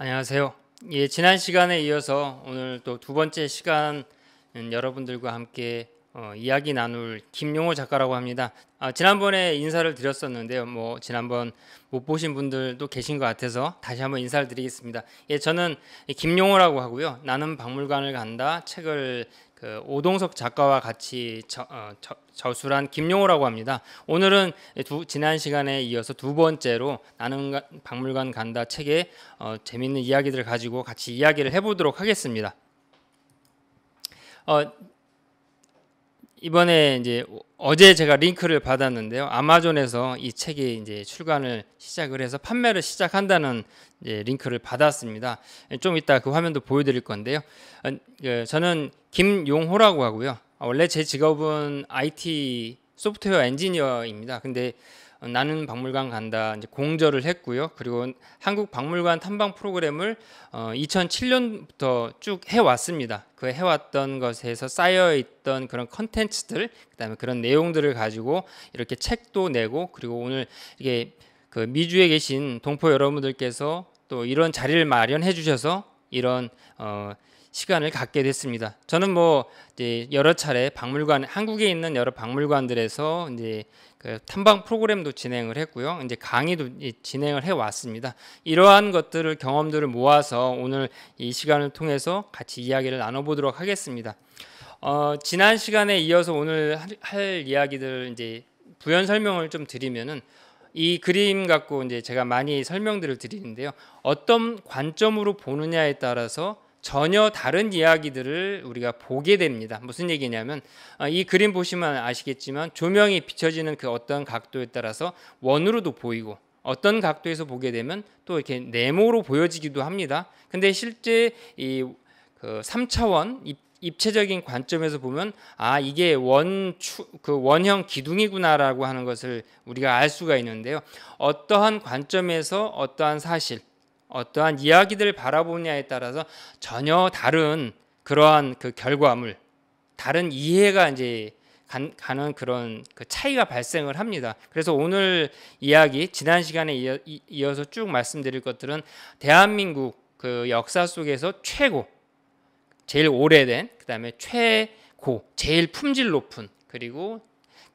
안녕하세요. 예, 지난 시간에 이어서 오늘 또 두 번째 시간 여러분들과 함께 어, 이야기 나눌 김용호 작가라고 합니다. 아, 지난번에 인사를 드렸었는데요. 뭐 지난번 못 보신 분들도 계신 것 같아서 다시 한번 인사를 드리겠습니다. 예, 저는 김용호라고 하고요. 나는 박물관을 간다 책을 그 오동석 작가와 같이 저, 어, 저, 저술한 김용호라고 합니다. 오늘은 두, 지난 시간에 이어서 두 번째로 나는 가, 박물관 간다 책에 어, 재밌는 이야기들을 가지고 같이 이야기를 해보도록 하겠습니다. 어, 이번에 이제 어제 제가 링크를 받았는데요. 아마존에서 이 책이 이제 출간을 시작을 해서 판매를 시작한다는 이제 링크를 받았습니다. 좀 이따 그 화면도 보여드릴 건데요. 어, 그 저는 김용호라고 하고요. 아, 원래 제 직업은 IT 소프트웨어 엔지니어입니다. 근데 나는 박물관 간다 이제 공절을 했고요. 그리고 한국 박물관 탐방 프로그램을 어, 2007년부터 쭉 해왔습니다. 그 해왔던 것에서 쌓여있던 그런 컨텐츠들, 그다음에 그런 내용들을 가지고 이렇게 책도 내고 그리고 오늘 이게 그 미주에 계신 동포 여러분들께서 또 이런 자리를 마련해 주셔서 이런 어, 시간을 갖게 됐습니다. 저는 뭐 이제 여러 차례 박물관 한국에 있는 여러 박물관들에서 이제 그 탐방 프로그램도 진행을 했고요. 이제 강의도 진행을 해 왔습니다. 이러한 것들을 경험들을 모아서 오늘 이 시간을 통해서 같이 이야기를 나눠 보도록 하겠습니다. 어, 지난 시간에 이어서 오늘 할, 이야기들 이제 부연 설명을 좀 드리면은 이 그림 갖고 이제 제가 많이 설명들을 드리는데요. 어떤 관점으로 보느냐에 따라서 전혀 다른 이야기들을 우리가 보게 됩니다. 무슨 얘기냐면 아, 이 그림 보시면 아시겠지만 조명이 비춰지는 그 어떤 각도에 따라서 원으로도 보이고 어떤 각도에서 보게 되면 또 이렇게 네모로 보여지기도 합니다. 근데 실제 이그 3차원 입체적인 관점에서 보면 아 이게 원 그 원형 기둥이구나라고 하는 것을 우리가 알 수가 있는데요. 어떠한 관점에서 어떠한 사실 어떠한 이야기들을 바라보느냐에 따라서 전혀 다른 그러한 그 결과물, 다른 이해가 이제 가는 그런 그 차이가 발생을 합니다. 그래서 오늘 이야기 지난 시간에 이어, 서쭉 말씀드릴 것들은 대한민국 그 역사 속에서 최고, 제일 오래된, 그다음에 최고, 제일 품질 높은 그리고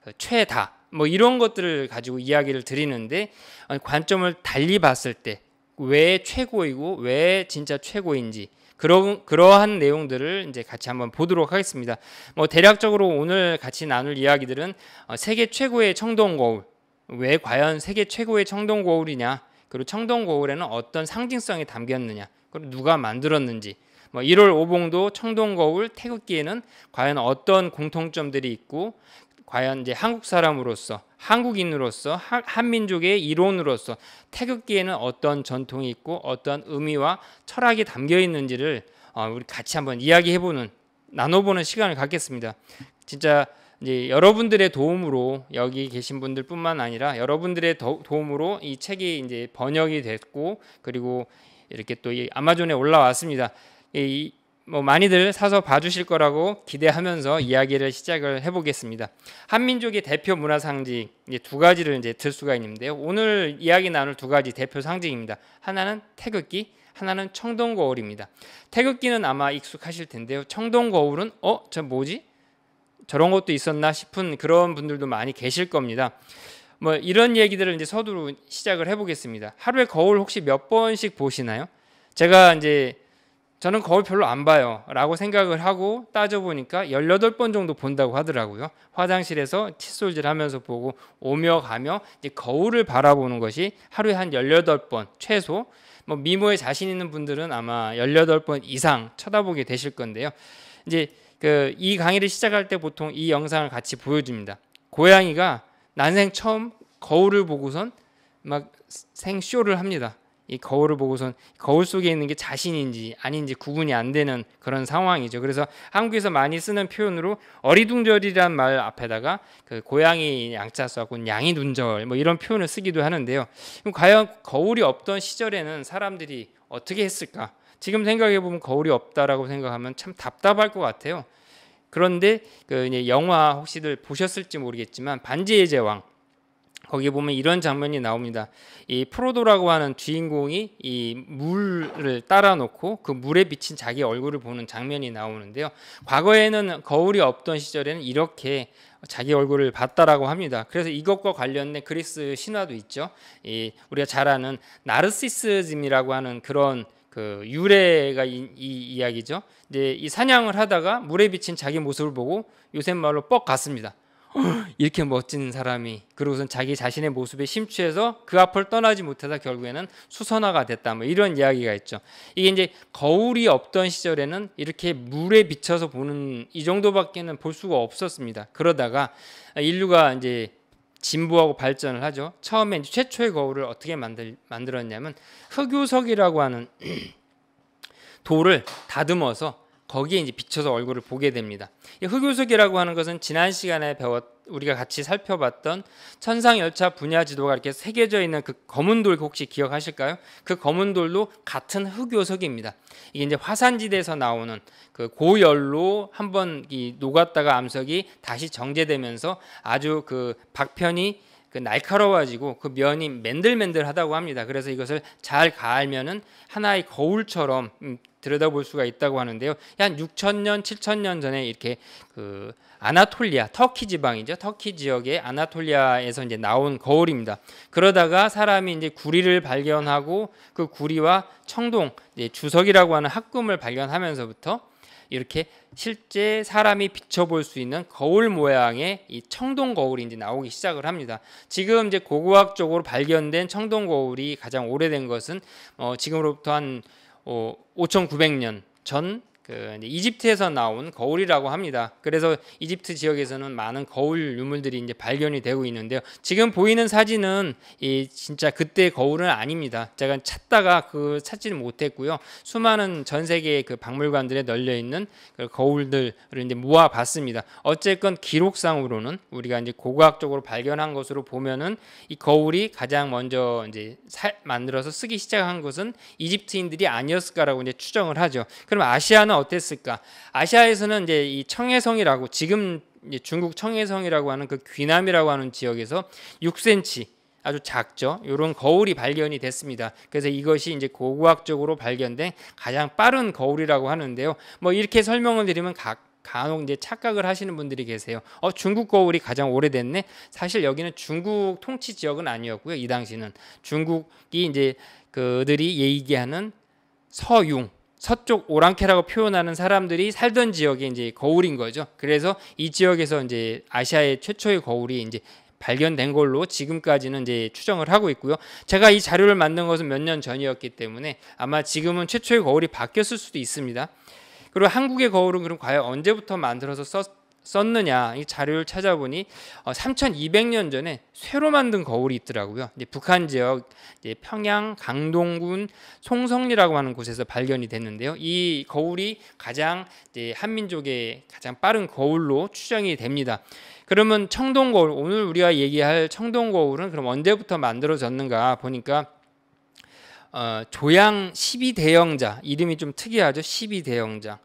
그 최다 뭐 이런 것들을 가지고 이야기를 드리는데 어, 관점을 달리 봤을 때왜 최고이고 왜 진짜 최고인지 그런 그러한 내용들을 이제 같이 한번 보도록 하겠습니다. 뭐 대략적으로 오늘 같이 나눌 이야기들은 어, 세계 최고의 청동 거울 왜 과연 세계 최고의 청동 거울이냐 그리고 청동 거울에는 어떤 상징성이 담겼느냐 그리고 누가 만들었는지 뭐 1월 오봉도 청동 거울 태극기에는 과연 어떤 공통점들이 있고 과연 이제 한국 사람으로서 한국인으로서 한민족의 일원으로서 태극기에는 어떤 전통이 있고 어떤 의미와 철학이 담겨 있는지를 어, 우리 같이 한번 이야기해보는 나눠보는 시간을 갖겠습니다. 진짜 이제 여러분들의 도움으로 여기 계신 분들뿐만 아니라 여러분들의 도, 움으로이 책이 이제 번역이 됐고 그리고 이렇게 또 아마존에 올라왔습니다. 이, 뭐 많이들 사서 봐주실 거라고 기대하면서 이야기를 시작을 해보겠습니다. 한민족의 대표 문화 상징 두 가지를 이제 들 수가 있는데요. 오늘 이야기 나눌 두 가지 대표 상징입니다. 하나는 태극기, 하나는 청동 거울입니다. 태극기는 아마 익숙하실 텐데요. 청동 거울은 어, 저 뭐지? 저런 것도 있었나 싶은 그런 분들도 많이 계실 겁니다. 뭐 이런 얘기들을 이제 서두로 시작을 해보겠습니다. 하루에 거울 혹시 몇 번씩 보시나요? 제가 이제 저는 거울 별로 안 봐요. 라고 생각을 하고 따져보니까 18번 정도 본다고 하더라고요. 화장실에서 칫솔질 하면서 보고 오며 가며 거울을 바라보는 것이 하루에 한 18번 최소 뭐 미모에 자신 있는 분들은 아마 18번 이상 쳐다보게 되실 건데요. 이제 그 이 강의를 시작할 때 보통 이 영상을 같이 보여줍니다. 고양이가 난생 처음 거울을 보고선 막 생쇼를 합니다. 이 거울을 보고선 거울 속에 있는 게 자신인지 아닌지 구분이 안 되는 그런 상황이죠. 그래서 한국에서 많이 쓰는 표현으로 어리둥절이란 말 앞에다가 그 고양이 양자 써고 양이 눈절 뭐 이런 표현을 쓰기도 하는데요. 그럼 과연 거울이 없던 시절에는 사람들이 어떻게 했을까? 지금 생각해 보면 거울이 없다라고 생각하면 참 답답할 것 같아요. 그런데 그 영화 혹시들 보셨을지 모르겠지만 반지의 제왕 거기 보면 이런 장면이 나옵니다. 이 프로도라고 하는 주인공이 이 물을 따라 놓고 그 물에 비친 자기 얼굴을 보는 장면이 나오는데요. 과거에는 거울이 없던 시절에는 이렇게 자기 얼굴을 봤다라고 합니다. 그래서 이것과 관련된 그리스 신화도 있죠. 이 우리가 잘 아는 나르시스즘이라고 하는 그런 그 유래가 이, 이 이야기죠. 이제 이 사냥을 하다가 물에 비친 자기 모습을 보고 요새 말로 뻑 갔습니다. 이렇게 멋진 사람이 그러고선 자기 자신의 모습에 심취해서 그 앞을 떠나지 못해서 결국에는 수선화가 됐다 뭐 이런 이야기가 있죠. 이게 이제 거울이 없던 시절에는 이렇게 물에 비쳐서 보는 이 정도밖에는 볼 수가 없었습니다. 그러다가 인류가 이제 진보하고 발전을 하죠. 처음에 최초의 거울을 어떻게 만들, 만들었냐면 흑요석이라고 하는 돌을 다듬어서 거기에 이제 비춰서 얼굴을 보게 됩니다. 흑요석이라고 하는 것은 지난 시간에 배웠 우리가 같이 살펴봤던 천상 열차 분야 지도가 이렇게 새겨져 있는 그 검은 돌 혹시 기억하실까요? 그 검은 돌도 같은 흑요석입니다. 이게 이제 화산지대에서 나오는 그 고열로 한번 녹았다가 암석이 다시 정제되면서 아주 그 박편이 그 날카로워지고 그 면이 맨들맨들하다고 합니다. 그래서 이것을 잘가면은 하나의 거울처럼 음, 들여다볼 수가 있다고 하는데요. 한 6천년, 7천년 전에 이렇게 그 아나톨리아, 터키 지방이죠. 터키 지역의 아나톨리아에서 이제 나온 거울입니다. 그러다가 사람이 이제 구리를 발견하고 그 구리와 청동, 주석이라고 하는 합금을 발견하면서부터 이렇게 실제 사람이 비춰볼 수 있는 거울 모양의 이 청동 거울이 이제 나오기 시작을 합니다. 지금 이제 고고학적으로 발견된 청동 거울이 가장 오래된 것은 어, 지금으로부터 한 어, 5,900년 전그 이집트에서 나온 거울이라고 합니다. 그래서 이집트 지역에서는 많은 거울 유물들이 이제 발견이 되고 있는데요. 지금 보이는 사진은 이 진짜 그때 거울은 아닙니다. 제가 찾다가 그 찾지를 못했고요. 수많은 전 세계의 그 박물관들에 널려 있는 그 거울들을 이제 모아봤습니다. 어쨌건 기록상으로는 우리가 이제 고고학적으로 발견한 것으로 보면은 이 거울이 가장 먼저 이제 살, 만들어서 쓰기 시작한 것은 이집트인들이 아니었을까라고 이제 추정을 하죠. 그럼 아시아는 아시아 어땠을까? 아시아에서는 이제 이 청해성이라고 지금 중국 청해성이라고 하는 그 귀남이라고 하는 지역에서 6cm 아주 작죠. 이런 거울이 발견이 됐습니다. 그래서 이것이 이제 고고학적으로 발견된 가장 빠른 거울이라고 하는데요. 뭐 이렇게 설명을 드리면 각 간혹 이제 착각을 하시는 분들이 계세요. 어, 중국 거울이 가장 오래됐네. 사실 여기는 중국 통치 지역은 아니었고요. 이 당시는 중국이 이제 그들이 얘기하는 서융 서쪽 오랑캐라고 표현하는 사람들이 살던 지역이 이제 거울인 거죠. 그래서 이 지역에서 이제 아시아의 최초의 거울이 이제 발견된 걸로 지금까지는 이제 추정을 하고 있고요. 제가 이 자료를 만든 것은 몇 년 전이었기 때문에 아마 지금은 최초의 거울이 바뀌었을 수도 있습니다. 그리고 한국의 거울은 그럼 과연 언제부터 만들어서 썼 썼느냐 이 자료를 찾아보니 어, 3,200년 전에 쇠로 만든 거울이 있더라고요. 북한 지역 평양 강동군 송성리라고 하는 곳에서 발견이 됐는데요. 이 거울이 가장 한민족의 가장 빠른 거울로 추정이 됩니다. 그러면 청동 거울 오늘 우리가 얘기할 청동 거울은 그럼 언제부터 만들어졌는가 보니까 어, 조양 12대영자 이름이 좀 특이하죠. 12대영자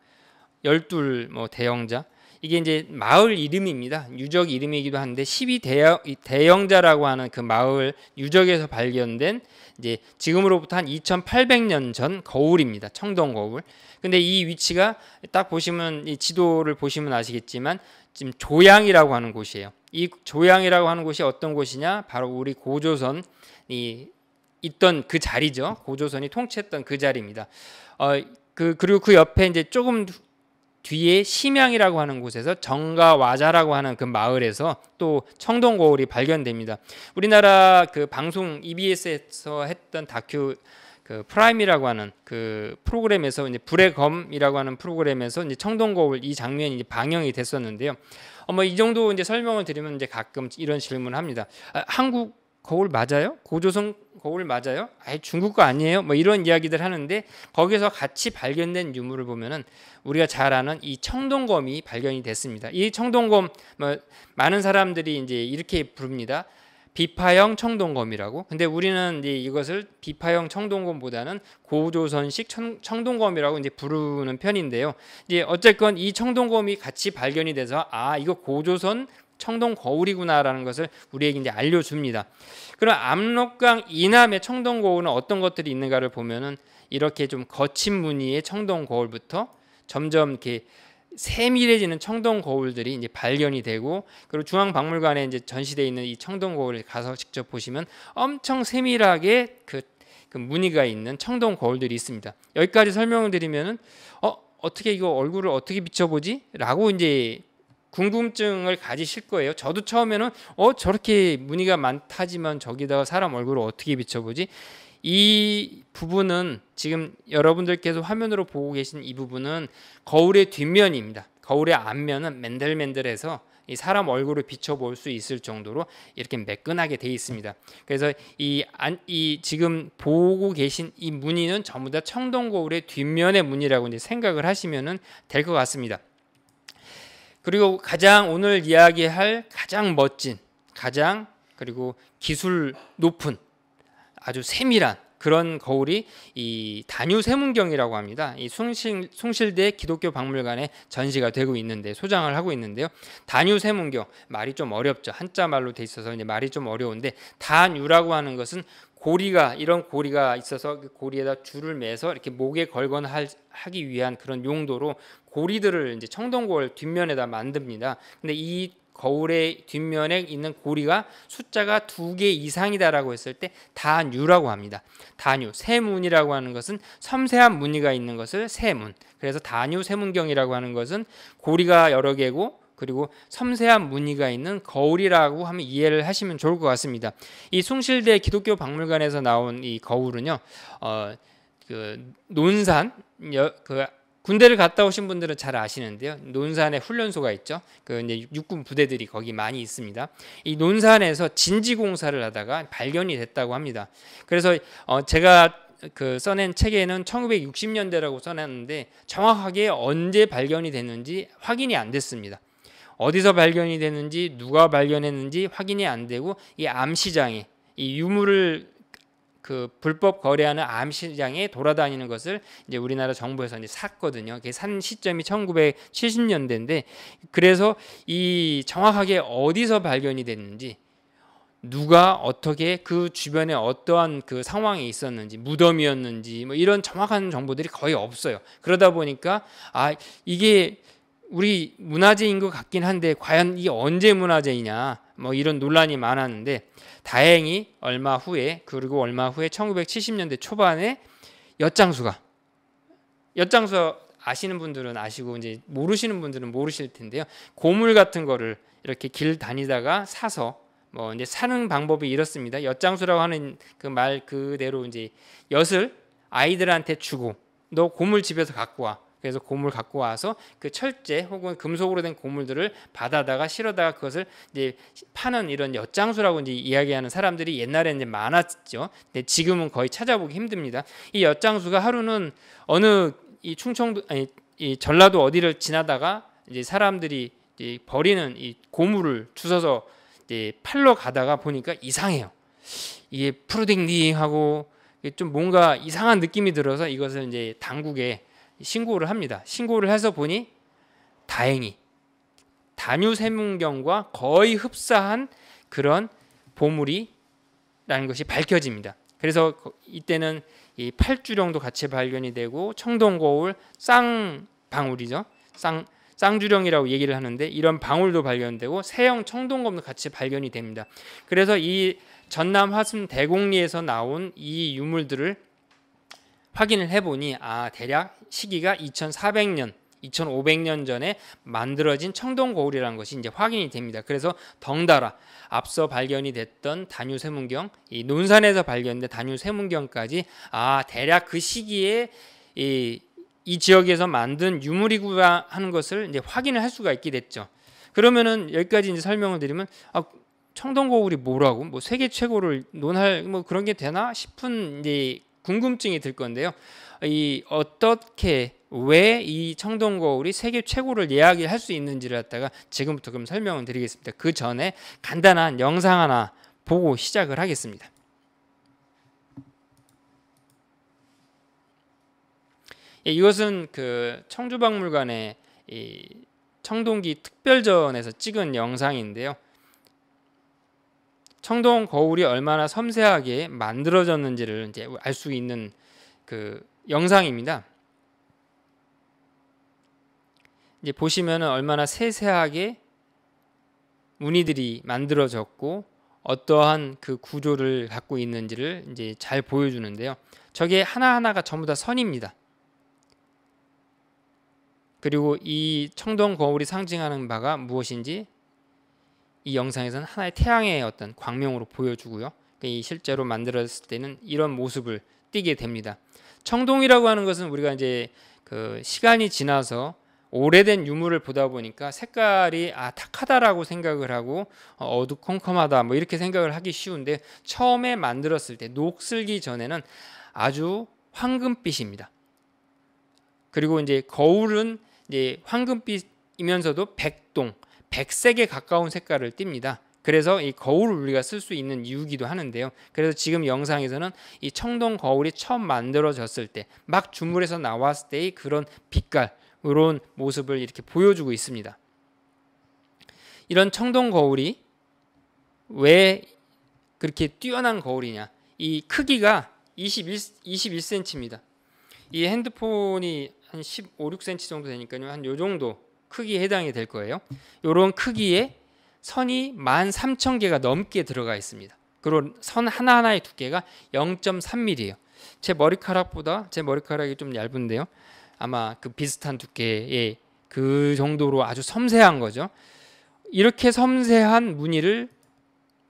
12 뭐 대영자 이게 이제 마을 이름입니다. 유적 이름이기도 한데 12 대영, 대형자라고 하는 그 마을 유적에서 발견된 이제 지금으로부터 한 2,800년 전 거울입니다. 청동 거울. 근데 이 위치가 딱 보시면 이 지도를 보시면 아시겠지만 지금 조양이라고 하는 곳이에요. 이 조양이라고 하는 곳이 어떤 곳이냐? 바로 우리 고조선이 있던 그 자리죠. 고조선이 통치했던 그 자리입니다. 어, 그 그리고 그 옆에 이제 조금 뒤에 심양이라고 하는 곳에서 정가와자라고 하는 그 마을에서 또 청동 거울이 발견됩니다. 우리나라 그 방송 EBS에서 했던 다큐 그 프라임이라고 하는 그 프로그램에서 이제 불의 검이라고 하는 프로그램에서 이제 청동 거울 이 장면이 이제 방영이 됐었는데요. 어머 뭐이 정도 이제 설명을 드리면 이제 가끔 이런 질문을 합니다. 아, 한국 거울 맞아요? 고조선 거울 맞아요? 아예 중국 거 아니에요? 뭐 이런 이야기들 하는데 거기서 같이 발견된 유물을 보면은 우리가 잘 아는 이 청동검이 발견이 됐습니다. 이 청동검 뭐 많은 사람들이 이제 이렇게 부릅니다. 비파형 청동검이라고. 근데 우리는 이제 이것을 비파형 청동검보다는 고조선식 청, 동검이라고 이제 부르는 편인데요. 이제 어쨌건 이 청동검이 같이 발견이 돼서 아 이거 고조선 청동 거울이구나라는 것을 우리에게 이제 알려줍니다. 그럼 압록강 이남의 청동 거울은 어떤 것들이 있는가를 보면은 이렇게 좀 거친 무늬의 청동 거울부터 점점 이렇게 세밀해지는 청동 거울들이 이제 발견이 되고 그리고 중앙 박물관에 이제 전시되 있는 이 청동 거울을 가서 직접 보시면 엄청 세밀하게 그, 그 무늬가 있는 청동 거울들이 있습니다. 여기까지 설명을 드리면은 어 어떻게 이거 얼굴을 어떻게 비춰보지? 라고 이제 궁금증을 가지실 거예요. 저도 처음에는 어 저렇게 무늬가 많다지만 저기다가 사람 얼굴을 어떻게 비춰보지? 이 부분은 지금 여러분들께서 화면으로 보고 계신 이 부분은 거울의 뒷면입니다. 거울의 앞면은 맨들맨들해서 이 사람 얼굴을 비춰볼 수 있을 정도로 이렇게 매끈하게 되어 있습니다. 그래서 이, 안, 이 지금 보고 계신 이 무늬는 전부 다 청동 거울의 뒷면의 무늬라고 이제 생각을 하시면 될 것 같습니다. 그리고 가장 오늘 이야기할 가장 멋진, 가장 그리고 기술 높은 아주 세밀한 그런 거울이 이 단유 세문경이라고 합니다. 이 숭실, 숭실대 기독교 박물관에 전시가 되고 있는데 소장을 하고 있는데요. 단유 세문경 말이 좀 어렵죠. 한자 말로 돼 있어서 이제 말이 좀 어려운데 단유라고 하는 것은 고리가 이런 고리가 있어서 그 고리에다 줄을 매서 이렇게 목에 걸거나 하기 위한 그런 용도로 고리들을 이제 청동고울 뒷면에다 만듭니다. 근데 이 거울의 뒷면에 있는 고리가 숫자가 두 개 이상이다라고 했을 때 단유라고 합니다. 단유, 세문이라고 하는 것은 섬세한 무늬가 있는 것을 세문. 그래서 단유 세문경이라고 하는 것은 고리가 여러 개고 그리고 섬세한 무늬가 있는 거울이라고 하면 이해를 하시면 좋을 것 같습니다. 이 숭실대 기독교 박물관에서 나온 이 거울은요, 어, 그 논산 여, 그 군대를 갔다 오신 분들은 잘 아시는데요. 논산에 훈련소가 있죠. 그 이제 육군 부대들이 거기 많이 있습니다. 이 논산에서 진지 공사를 하다가 발견이 됐다고 합니다. 그래서 어 제가 그 써낸 책에는 1960년대라고 써놨는데 정확하게 언제 발견이 됐는지 확인이 안 됐습니다. 어디서 발견이 됐는지 누가 발견했는지 확인이 안 되고 이암시장에이 유물을 그 불법 거래하는 암 시장에 돌아다니는 것을 이제 우리나라 정부에서 이제 샀거든요. 그게 산 시점이 1970년대인데 그래서 이 정확하게 어디서 발견이 됐는지 누가 어떻게 그 주변에 어떠한 그 상황이 있었는지 무덤이었는지 뭐 이런 정확한 정보들이 거의 없어요. 그러다 보니까 아 이게 우리 문화재인 것 같긴 한데 과연 이게 언제 문화재이냐 뭐 이런 논란이 많았는데 다행히 얼마 후에 그리고 얼마 후에 1970년대 초반에 엿장수가 엿장수 아시는 분들은 아시고 이제 모르시는 분들은 모르실 텐데요. 고물 같은 거를 이렇게 길 다니다가 사서 뭐 이제 사는 방법이 이렇습니다. 엿장수라고 하는 그 말 그대로 이제 엿을 아이들한테 주고 너 고물 집에서 갖고 와. 그래서 고물 갖고 와서 그 철제 혹은 금속으로 된 고물들을 받아다가 실어다가 그것을 이제 파는 이런 엿장수라고 이제 이야기하는 사람들이 옛날에 이제 많았죠. 근데 지금은 거의 찾아보기 힘듭니다. 이 엿장수가 하루는 어느 이 충청도 아니 이 전라도 어디를 지나다가 이제 사람들이 이제 버리는 이 고물을 주워서 이제 팔러 가다가 보니까 이상해요. 이게 프로딩딩하고 좀 뭔가 이상한 느낌이 들어서 이것을 이제 당국에 신고를 합니다. 신고를 해서 보니 다행히 단유세문경과 거의 흡사한 그런 보물이라는 것이 밝혀집니다. 그래서 이때는 이 팔주령도 같이 발견이 되고 청동거울 쌍방울이죠. 쌍 쌍주령이라고 얘기를 하는데 이런 방울도 발견되고 세형 청동검도 같이 발견이 됩니다. 그래서 이 전남 화순 대곡리에서 나온 이 유물들을 확인을 해보니 아 대략 시기가 2400년 2500년 전에 만들어진 청동 고울이라는 것이 이제 확인이 됩니다. 그래서 덩달아 앞서 발견이 됐던 단유 세문경, 이 논산에서 발견된 단유 세문경까지 아 대략 그 시기에 이, 이 지역에서 만든 유물이구나 하는 것을 이제 확인을 할 수가 있게 됐죠. 그러면은 여기까지 이제 설명을 드리면 아, 청동 고울이 뭐라고 뭐 세계 최고를 논할 뭐 그런 게 되나 싶은 이제 궁금증이 들 건데요. 이 어떻게 왜 이 청동 거울이 세계 최고를 이야기할 수 있는지를 갖다가 지금부터 그럼 설명을 드리겠습니다. 그 전에 간단한 영상 하나 보고 시작을 하겠습니다. 예, 이것은 그 청주박물관의 청동기 특별전에서 찍은 영상인데요. 청동 거울이 얼마나 섬세하게 만들어졌는지를 이제 알 수 있는 그 영상입니다. 이제 보시면 얼마나 세세하게 무늬들이 만들어졌고 어떠한 그 구조를 갖고 있는지를 이제 잘 보여주는데요. 저게 하나하나가 전부 다 선입니다. 그리고 이 청동 거울이 상징하는 바가 무엇인지 이 영상에서는 하나의 태양의 어떤 광명으로 보여주고요. 실제로 만들었을 때는 이런 모습을 띠게 됩니다. 청동이라고 하는 것은 우리가 이제 그 시간이 지나서 오래된 유물을 보다 보니까 색깔이 아 탁하다라고 생각을 하고 어, 어두컴컴하다 뭐 이렇게 생각을 하기 쉬운데 처음에 만들었을 때 녹슬기 전에는 아주 황금빛입니다. 그리고 이제 거울은 이제 황금빛이면서도 백동, 백색에 가까운 색깔을 띱니다. 그래서 이 거울을 우리가 쓸 수 있는 이유기도 하는데요. 그래서 지금 영상에서는 이 청동 거울이 처음 만들어졌을 때 막 주물에서 나왔을 때의 그런 빛깔 이런 모습을 이렇게 보여주고 있습니다. 이런 청동 거울이 왜 그렇게 뛰어난 거울이냐? 이 크기가 21 21cm입니다. 이 핸드폰이 한 15, 16cm 정도 되니까요. 한 요 정도 크기에 해당이 될 거예요. 요런 크기의 선이 13,000개가 넘게 들어가 있습니다. 그리고 선 하나하나의 두께가 0.3mm예요. 제 머리카락보다 제 머리카락이 좀 얇은데요. 아마 그 비슷한 두께의 그 정도로 아주 섬세한 거죠. 이렇게 섬세한 무늬를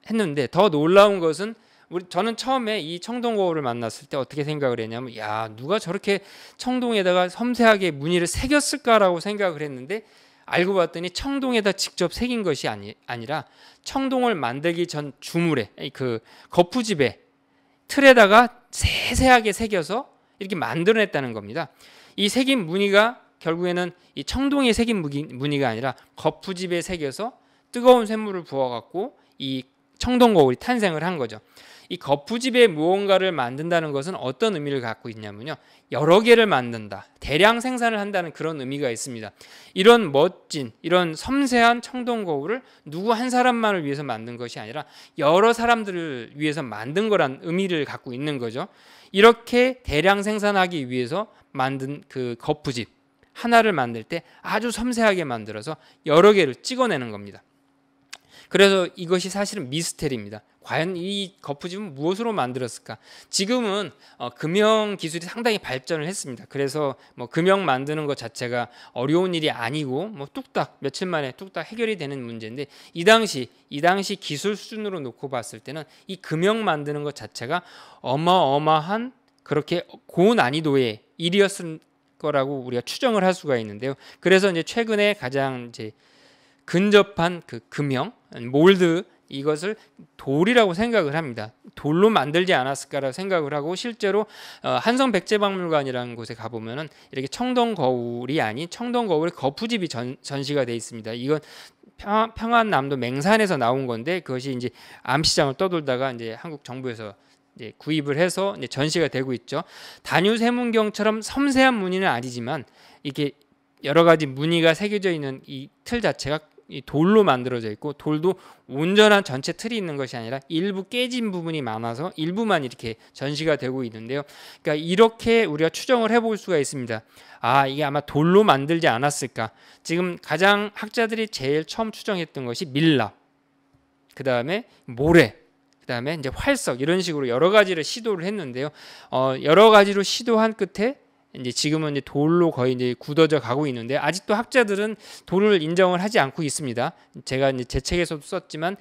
했는데 더 놀라운 것은 우리 저는 처음에 이 청동거울을 만났을 때 어떻게 생각을 했냐면 야 누가 저렇게 청동에다가 섬세하게 무늬를 새겼을까라고 생각을 했는데 알고 봤더니 청동에다 직접 새긴 것이 아니, 아니라 청동을 만들기 전 주물에 그 거푸집에 틀에다가 세세하게 새겨서 이렇게 만들어냈다는 겁니다. 이 새긴 무늬가 결국에는 이 청동에 새긴 무늬가 아니라 거푸집에 새겨서 뜨거운 샘물을 부어갖고 이 청동 거울이 탄생을 한 거죠. 이 거푸집에 무언가를 만든다는 것은 어떤 의미를 갖고 있냐면요. 여러 개를 만든다. 대량 생산을 한다는 그런 의미가 있습니다. 이런 멋진, 이런 섬세한 청동 거울을 누구 한 사람만을 위해서 만든 것이 아니라 여러 사람들을 위해서 만든 거란 의미를 갖고 있는 거죠. 이렇게 대량 생산하기 위해서 만든 그 거푸집 하나를 만들 때 아주 섬세하게 만들어서 여러 개를 찍어내는 겁니다. 그래서 이것이 사실은 미스테리입니다. 과연 이 거푸집은 무엇으로 만들었을까? 지금은 어, 금형 기술이 상당히 발전을 했습니다. 그래서 뭐 금형 만드는 것 자체가 어려운 일이 아니고 뭐 뚝딱 며칠 만에 뚝딱 해결이 되는 문제인데 이 당시 이 당시 기술 수준으로 놓고 봤을 때는 이 금형 만드는 것 자체가 어마어마한 그렇게 고난이도의 일이었을 거라고 우리가 추정을 할 수가 있는데요. 그래서 이제 최근에 가장 이제 근접한 그 금형 음, 몰드 이것을 돌이라고 생각을 합니다. 돌로 만들지 않았을까라고 생각을 하고 실제로 어, 한성 백제박물관이라는 곳에 가보면은 이렇게 청동 거울이 아닌 청동 거울의 거푸집이 전, 전시가 돼 있습니다. 이건 평안남도 맹산에서 나온 건데 그것이 이제 암시장을 떠돌다가 이제 한국 정부에서 이제 구입을 해서 이제 전시가 되고 있죠. 단유 세문경처럼 섬세한 무늬는 아니지만 이게 여러 가지 무늬가 새겨져 있는 이 틀 자체가 이 돌로 만들어져 있고 돌도 온전한 전체 틀이 있는 것이 아니라 일부 깨진 부분이 많아서 일부만 이렇게 전시가 되고 있는데요. 그러니까 이렇게 우리가 추정을 해볼 수가 있습니다. 아 이게 아마 돌로 만들지 않았을까. 지금 가장 학자들이 제일 처음 추정했던 것이 밀라그 다음에 모래, 그다음에 이제 활석 이런 식으로 여러 가지를 시도를 했는데요. 어, 여러 가지로 시도한 끝에 이제 지금은 이제 돌로 거의 이제 굳어져 가고 있는데 아직도 학자들은 돌을 인정을 하지 않고 있습니다. 제가 이제 제 책에서도 썼지만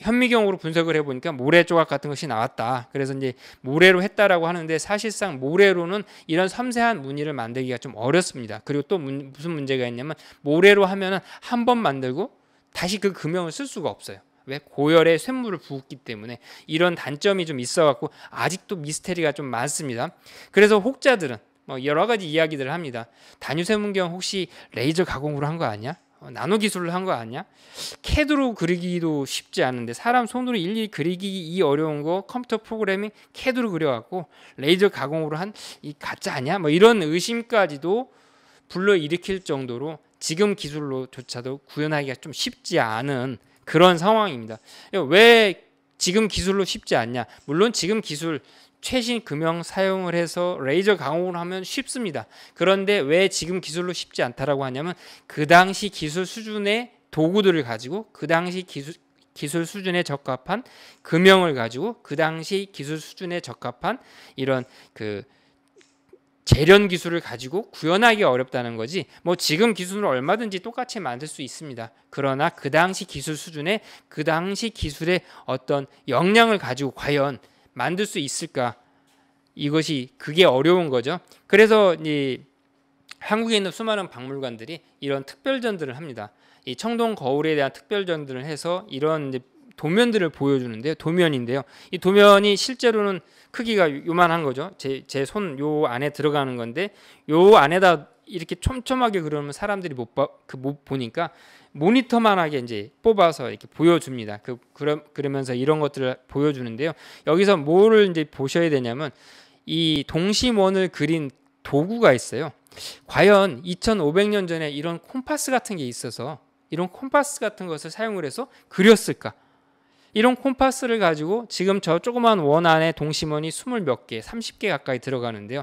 현미경으로 분석을 해보니까 모래 조각 같은 것이 나왔다. 그래서 이제 모래로 했다라고 하는데 사실상 모래로는 이런 섬세한 무늬를 만들기가 좀 어렵습니다. 그리고 또 문, 무슨 문제가 있냐면 모래로 하면은 한 번 만들고 다시 그 금형을 쓸 수가 없어요. 왜 고열에 쇳물을 부었기 때문에 이런 단점이 좀 있어갖고 아직도 미스테리가 좀 많습니다. 그래서 혹자들은 뭐 여러 가지 이야기들을 합니다. 단유세문경 혹시 레이저 가공으로 한 거 아니야? 어, 나노 기술로 한 거 아니야? 캐드로 그리기도 쉽지 않은데 사람 손으로 일일이 그리기 이 어려운 거 컴퓨터 프로그래밍 캐드로 그려갖고 레이저 가공으로 한이 가짜 아니야? 뭐 이런 의심까지도 불러 일으킬 정도로 지금 기술로조차도 구현하기가 좀 쉽지 않은 그런 상황입니다. 왜 지금 기술로 쉽지 않냐? 물론 지금 기술 최신 금형 사용을 해서 레이저 강호를 하면 쉽습니다. 그런데 왜 지금 기술로 쉽지 않다라고 하냐면 그 당시 기술 수준의 도구들을 가지고 그 당시 기술 기술 수준에 적합한 금형을 가지고 그 당시 기술 수준에 적합한 이런 그 재련 기술을 가지고 구현하기 어렵다는 거지 뭐 지금 기술을 얼마든지 똑같이 만들 수 있습니다 그러나 그 당시 기술 수준에 그 당시 기술의 어떤 역량을 가지고 과연 만들 수 있을까? 이것이 그게 어려운 거죠. 그래서 이 한국에 있는 수많은 박물관들이 이런 특별전들을 합니다. 이 청동 거울에 대한 특별전들을 해서 이런 도면들을 보여주는데요. 도면인데요. 이 도면이 실제로는 크기가 요만한 거죠. 제손요 안에 들어가는 건데 요 안에다 이렇게 촘촘하게 그러면 사람들이 못, 봐, 그못 보니까 모니터만 하게 이제 뽑아서 이렇게 보여줍니다. 그, 그러, 그러면서 이런 것들을 보여주는데요. 여기서 뭐를 이제 보셔야 되냐면 이 동심원을 그린 도구가 있어요. 과연 2500년 전에 이런 콤파스 같은 게 있어서 이런 콤파스 같은 것을 사용을 해서 그렸을까? 이런 콤파스를 가지고 지금 저 조그만 원 안에 동심원이 20 몇 개, 30개 가까이 들어가는데요.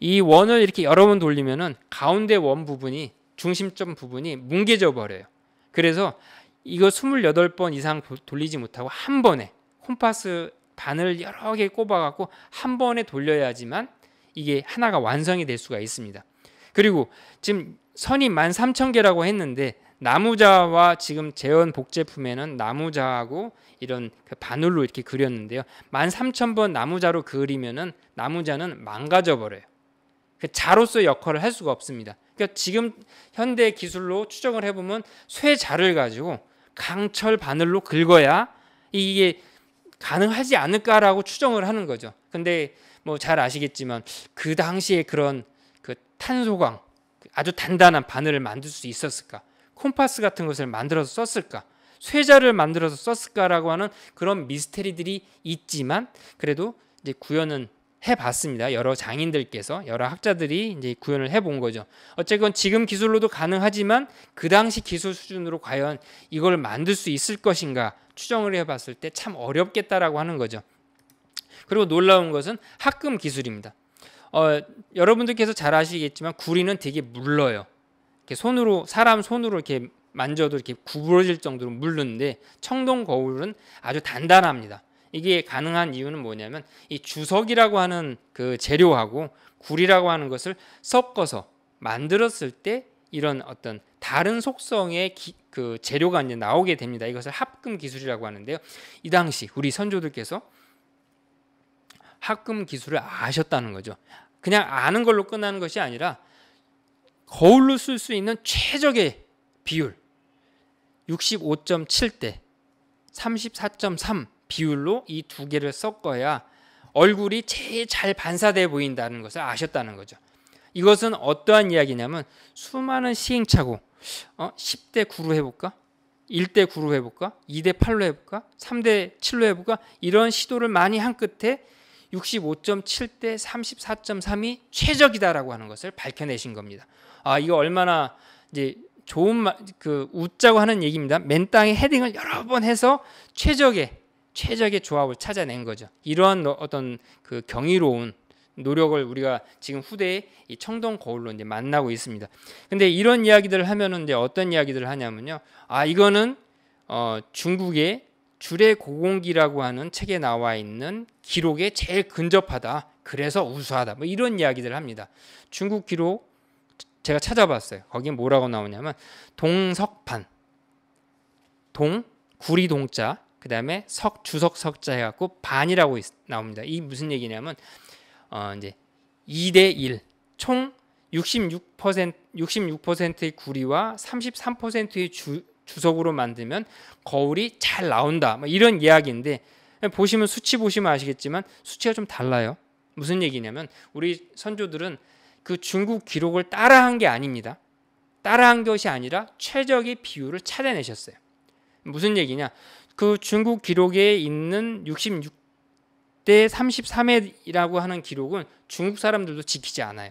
이 원을 이렇게 여러 번 돌리면은 가운데 원 부분이 중심점 부분이 뭉개져 버려요. 그래서 이거 28번 이상 돌리지 못하고 한 번에 콤파스 반을 여러 개 꼽아 갖고 한 번에 돌려야지만 이게 하나가 완성이 될 수가 있습니다. 그리고 지금 선이 13,000개라고 했는데 나무자와 지금 재현 복제품에는 나무자하고 이런 그 바늘로 이렇게 그렸는데요. 13,000번 나무자로 그리면은 나무자는 망가져 버려요. 그 자로서 역할을 할 수가 없습니다. 그러니까 지금 현대 기술로 추정을 해보면 쇠자를 가지고 강철 바늘로 긁어야 이게 가능하지 않을까라고 추정을 하는 거죠. 근데 뭐 잘 아시겠지만 그 당시에 그런 그 탄소광 그 아주 단단한 바늘을 만들 수 있었을까? 콤파스 같은 것을 만들어서 썼을까? 쇠자를 만들어서 썼을까라고 하는 그런 미스테리들이 있지만 그래도 이제 구현은 해봤습니다. 여러 장인들께서 여러 학자들이 이제 구현을 해본 거죠. 어쨌건 지금 기술로도 가능하지만 그 당시 기술 수준으로 과연 이걸 만들 수 있을 것인가 추정을 해봤을 때 참 어렵겠다라고 하는 거죠. 그리고 놀라운 것은 합금 기술입니다. 어, 여러분들께서 잘 아시겠지만 구리는 되게 물러요. 이렇게 손으로 사람 손으로 이렇게 만져도 이렇게 구부러질 정도로 물는데 청동 거울은 아주 단단합니다. 이게 가능한 이유는 뭐냐면 이 주석이라고 하는 그 재료하고 굴이라고 하는 것을 섞어서 만들었을 때 이런 어떤 다른 속성의 기, 그 재료가 이제 나오게 됩니다. 이것을 합금 기술이라고 하는데요. 이 당시 우리 선조들께서 합금 기술을 아셨다는 거죠. 그냥 아는 걸로 끝나는 것이 아니라 거울로 쓸 수 있는 최적의 비율 65.7 대 34.3 비율로 이 두 개를 섞어야 얼굴이 제일 잘 반사돼 보인다는 것을 아셨다는 거죠. 이것은 어떠한 이야기냐면 수많은 시행착오 어, 10대 9로 해볼까? 1대 9로 해볼까? 2대 8로 해볼까? 3대 7로 해볼까? 이런 시도를 많이 한 끝에 65.7대 34.3이 최적이다라고 하는 것을 밝혀내신 겁니다. 아 이거 얼마나 이제 좋은 말, 그 웃자고 하는 얘기입니다. 맨 땅에 헤딩을 여러 번 해서 최적의 최적의 조합을 찾아낸 거죠. 이러한 어, 어떤 그 경이로운 노력을 우리가 지금 후대에 이 청동 거울로 이제 만나고 있습니다. 근데 이런 이야기들을 하면은 이제 어떤 이야기들을 하냐면요. 아, 이거는 어, 중국의 주례 고공기라고 하는 책에 나와 있는 기록에 제일 근접하다. 그래서 우수하다. 뭐 이런 이야기들을 합니다. 중국 기록 제가 찾아봤어요. 거기 뭐라고 나오냐면 동석판 동 구리동자 그 다음에 석 주석 석자 해갖고 반이라고 나옵니다. 이 무슨 얘기냐면 어 이제 2대 1, 총66% 66%의 구리와 33%의 주, 주석으로 만들면 거울이 잘 나온다. 뭐 이런 이야기인데 보시면 수치 보시면 아시겠지만 수치가 좀 달라요. 무슨 얘기냐면 우리 선조들은 그 중국 기록을 따라한 게 아닙니다. 따라한 것이 아니라 최적의 비율을 찾아내셨어요. 무슨 얘기냐? 그 중국 기록에 있는 66대 33회라고 하는 기록은 중국 사람들도 지키지 않아요.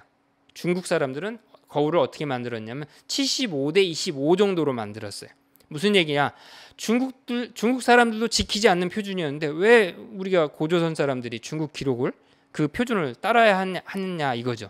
중국 사람들은 거울을 어떻게 만들었냐면 75대 25 정도로 만들었어요. 무슨 얘기냐 중국들 중국 사람들도 지키지 않는 표준이었는데 왜 우리가 고조선 사람들이 중국 기록을 그 표준을 따라야 하느냐 이거죠.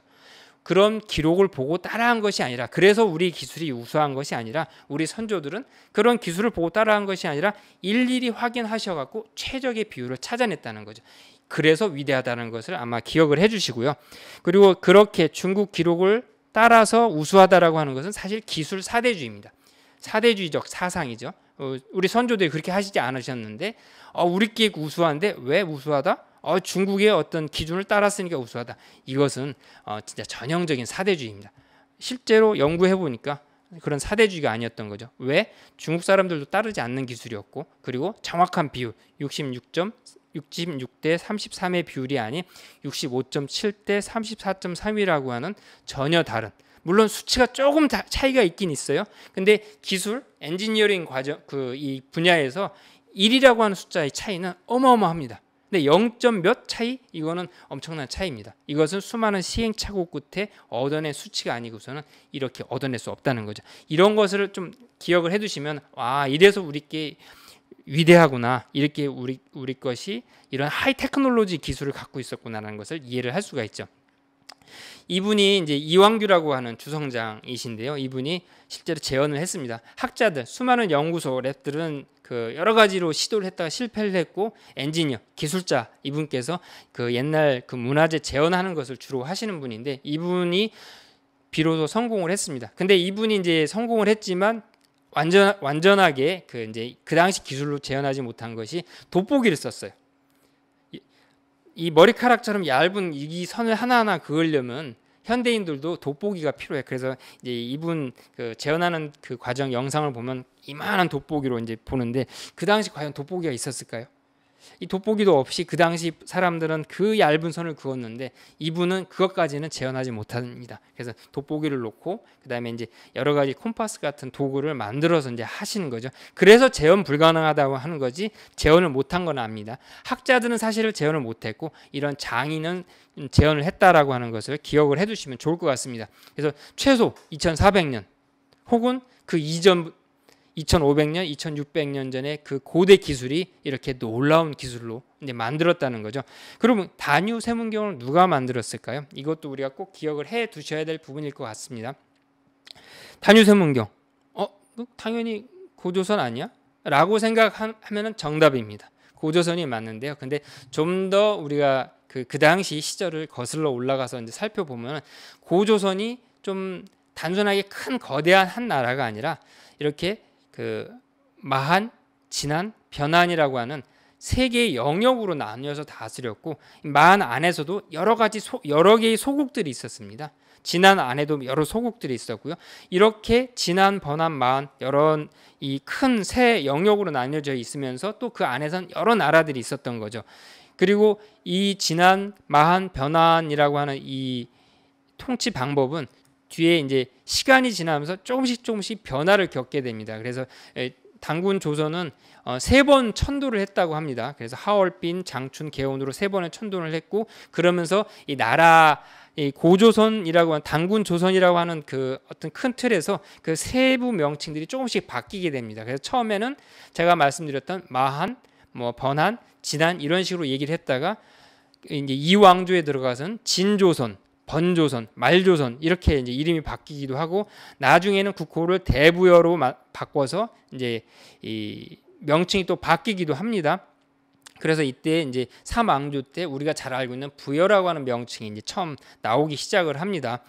그런 기록을 보고 따라한 것이 아니라 그래서 우리 기술이 우수한 것이 아니라 우리 선조들은 그런 기술을 보고 따라한 것이 아니라 일일이 확인하셔 갖고 최적의 비율을 찾아냈다는 거죠. 그래서 위대하다는 것을 아마 기억을 해 주시고요. 그리고 그렇게 중국 기록을 따라서 우수하다라고 하는 것은 사실 기술 사대주의입니다. 사대주의적 사상이죠. 어, 우리 선조들이 그렇게 하시지 않으셨는데 어, 우리끼리 우수한데 왜 우수하다? 어, 중국의 어떤 기준을 따랐으니까 우수하다. 이것은 어, 진짜 전형적인 사대주의입니다. 실제로 연구해 보니까 그런 사대주의가 아니었던 거죠. 왜? 중국 사람들도 따르지 않는 기술이었고 그리고 정확한 비율 6 6 66 대 33의 비율이 아닌 65.7 대 34.3이라고 하는 전혀 다른 물론 수치가 조금 차이가 있긴 있어요. 근데 기술 엔지니어링 과정 그 이 분야에서 1이라고 하는 숫자의 차이는 어마어마합니다. 근데 0몇 차이? 이거는 엄청난 차이입니다. 이것은 수많은 시행착오 끝에 얻어낸 수치가 아니고서는 이렇게 얻어낼 수 없다는 거죠. 이런 것을 좀 기억을 해두시면 와 아, 이래서 우리께 위대하구나 이렇게 우리 우리 것이 이런 하이 테크놀로지 기술을 갖고 있었구나라는 것을 이해를 할 수가 있죠. 이분이 이제 이왕규라고 하는 주성장이신데요. 이분이 실제로 재현을 했습니다. 학자들 수많은 연구소 랩들은 그 여러 가지로 시도를 했다가 실패를 했고 엔지니어 기술자 이분께서 그 옛날 그 문화재 재현하는 것을 주로 하시는 분인데 이분이 비로소 성공을 했습니다. 근데 이분이 이제 성공을 했지만 완전 완전하게 그 이제 그 당시 기술로 재현하지 못한 것이 돋보기를 썼어요. 이 머리카락처럼 얇은 이 선을 하나하나 그으려면 현대인들도 돋보기가 필요해. 그래서 이제 이분 그 재현하는 그 과정 영상을 보면 이만한 돋보기로 이제 보는데 그 당시 과연 돋보기가 있었을까요? 이 돋보기도 없이 그 당시 사람들은 그 얇은 선을 그었는데 이분은 그것까지는 재현하지 못합니다. 그래서 돋보기를 놓고 그다음에 이제 여러 가지 콤파스 같은 도구를 만들어서 이제 하시는 거죠. 그래서 재현 불가능하다고 하는 거지 재현을 못한 건 압니다. 학자들은 사실을 재현을 못했고 이런 장인은 재현을 했다라고 하는 것을 기억을 해두시면 좋을 것 같습니다. 그래서 최소 2,400년 혹은 그 이전 2,500년, 2,600년 전에 그 고대 기술이 이렇게 놀라운 기술로 이제 만들었다는 거죠. 그러면 단유 세문경을 누가 만들었을까요? 이것도 우리가 꼭 기억을 해 두셔야 될 부분일 것 같습니다. 단유 세문경. 어, 뭐 당연히 고조선 아니야? 라고 생각하면 정답입니다. 고조선이 맞는데요. 근데 좀 더 우리가 그, 그 당시 시절을 거슬러 올라가서 이제 살펴보면 고조선이 좀 단순하게 큰 거대한 한 나라가 아니라 이렇게 그 마한, 진한, 변한이라고 하는 세 개의 영역으로 나뉘어서 다스렸고 마한 안에서도 여러 가지 소, 여러 개의 소국들이 있었습니다. 진한 안에도 여러 소국들이 있었고요. 이렇게 진한, 번한, 마한 여러 이 큰 세 영역으로 나뉘어져 있으면서 또 그 안에선 여러 나라들이 있었던 거죠. 그리고 이 진한, 마한, 변한이라고 하는 이 통치 방법은 뒤에 이제 시간이 지나면서 조금씩 조금씩 변화를 겪게 됩니다. 그래서 당군 조선은 어, 세번 천도를 했다고 합니다. 그래서 하얼빈, 장춘, 개온으로 세 번의 천도를 했고 그러면서 이 나라 이 고조선이라고 하는 당군 조선이라고 하는 그 어떤 큰 틀에서 그 세부 명칭들이 조금씩 바뀌게 됩니다. 그래서 처음에는 제가 말씀드렸던 마한, 뭐 번한, 진한 이런 식으로 얘기를 했다가 이제 이왕조에 들어가서 진조선 번조선, 말조선 이렇게 이제 이름이 바뀌기도 하고 나중에는 국호를 대부여로 마, 바꿔서 이제 이 명칭이 또 바뀌기도 합니다. 그래서 이때 이제 삼왕조 때 우리가 잘 알고 있는 부여라고 하는 명칭이 이제 처음 나오기 시작을 합니다.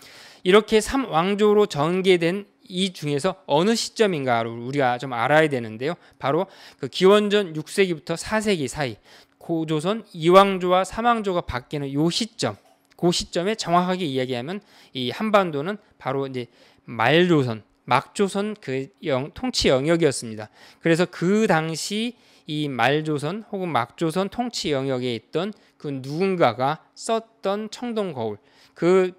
이렇게 삼왕조로 전개된 이 중에서 어느 시점인가를 우리가 좀 알아야 되는데요. 바로 그 기원전 6세기부터 4세기 사이 고조선 이왕조와 삼왕조가 바뀌는 이 시점 그 시점에 정확하게 이야기하면 이 한반도는 바로 이제 말조선 막조선 그 영, 통치 영역이었습니다. 그래서 그 당시 이 말조선 혹은 막조선 통치 영역에 있던 그 누군가가 썼던 청동 거울 그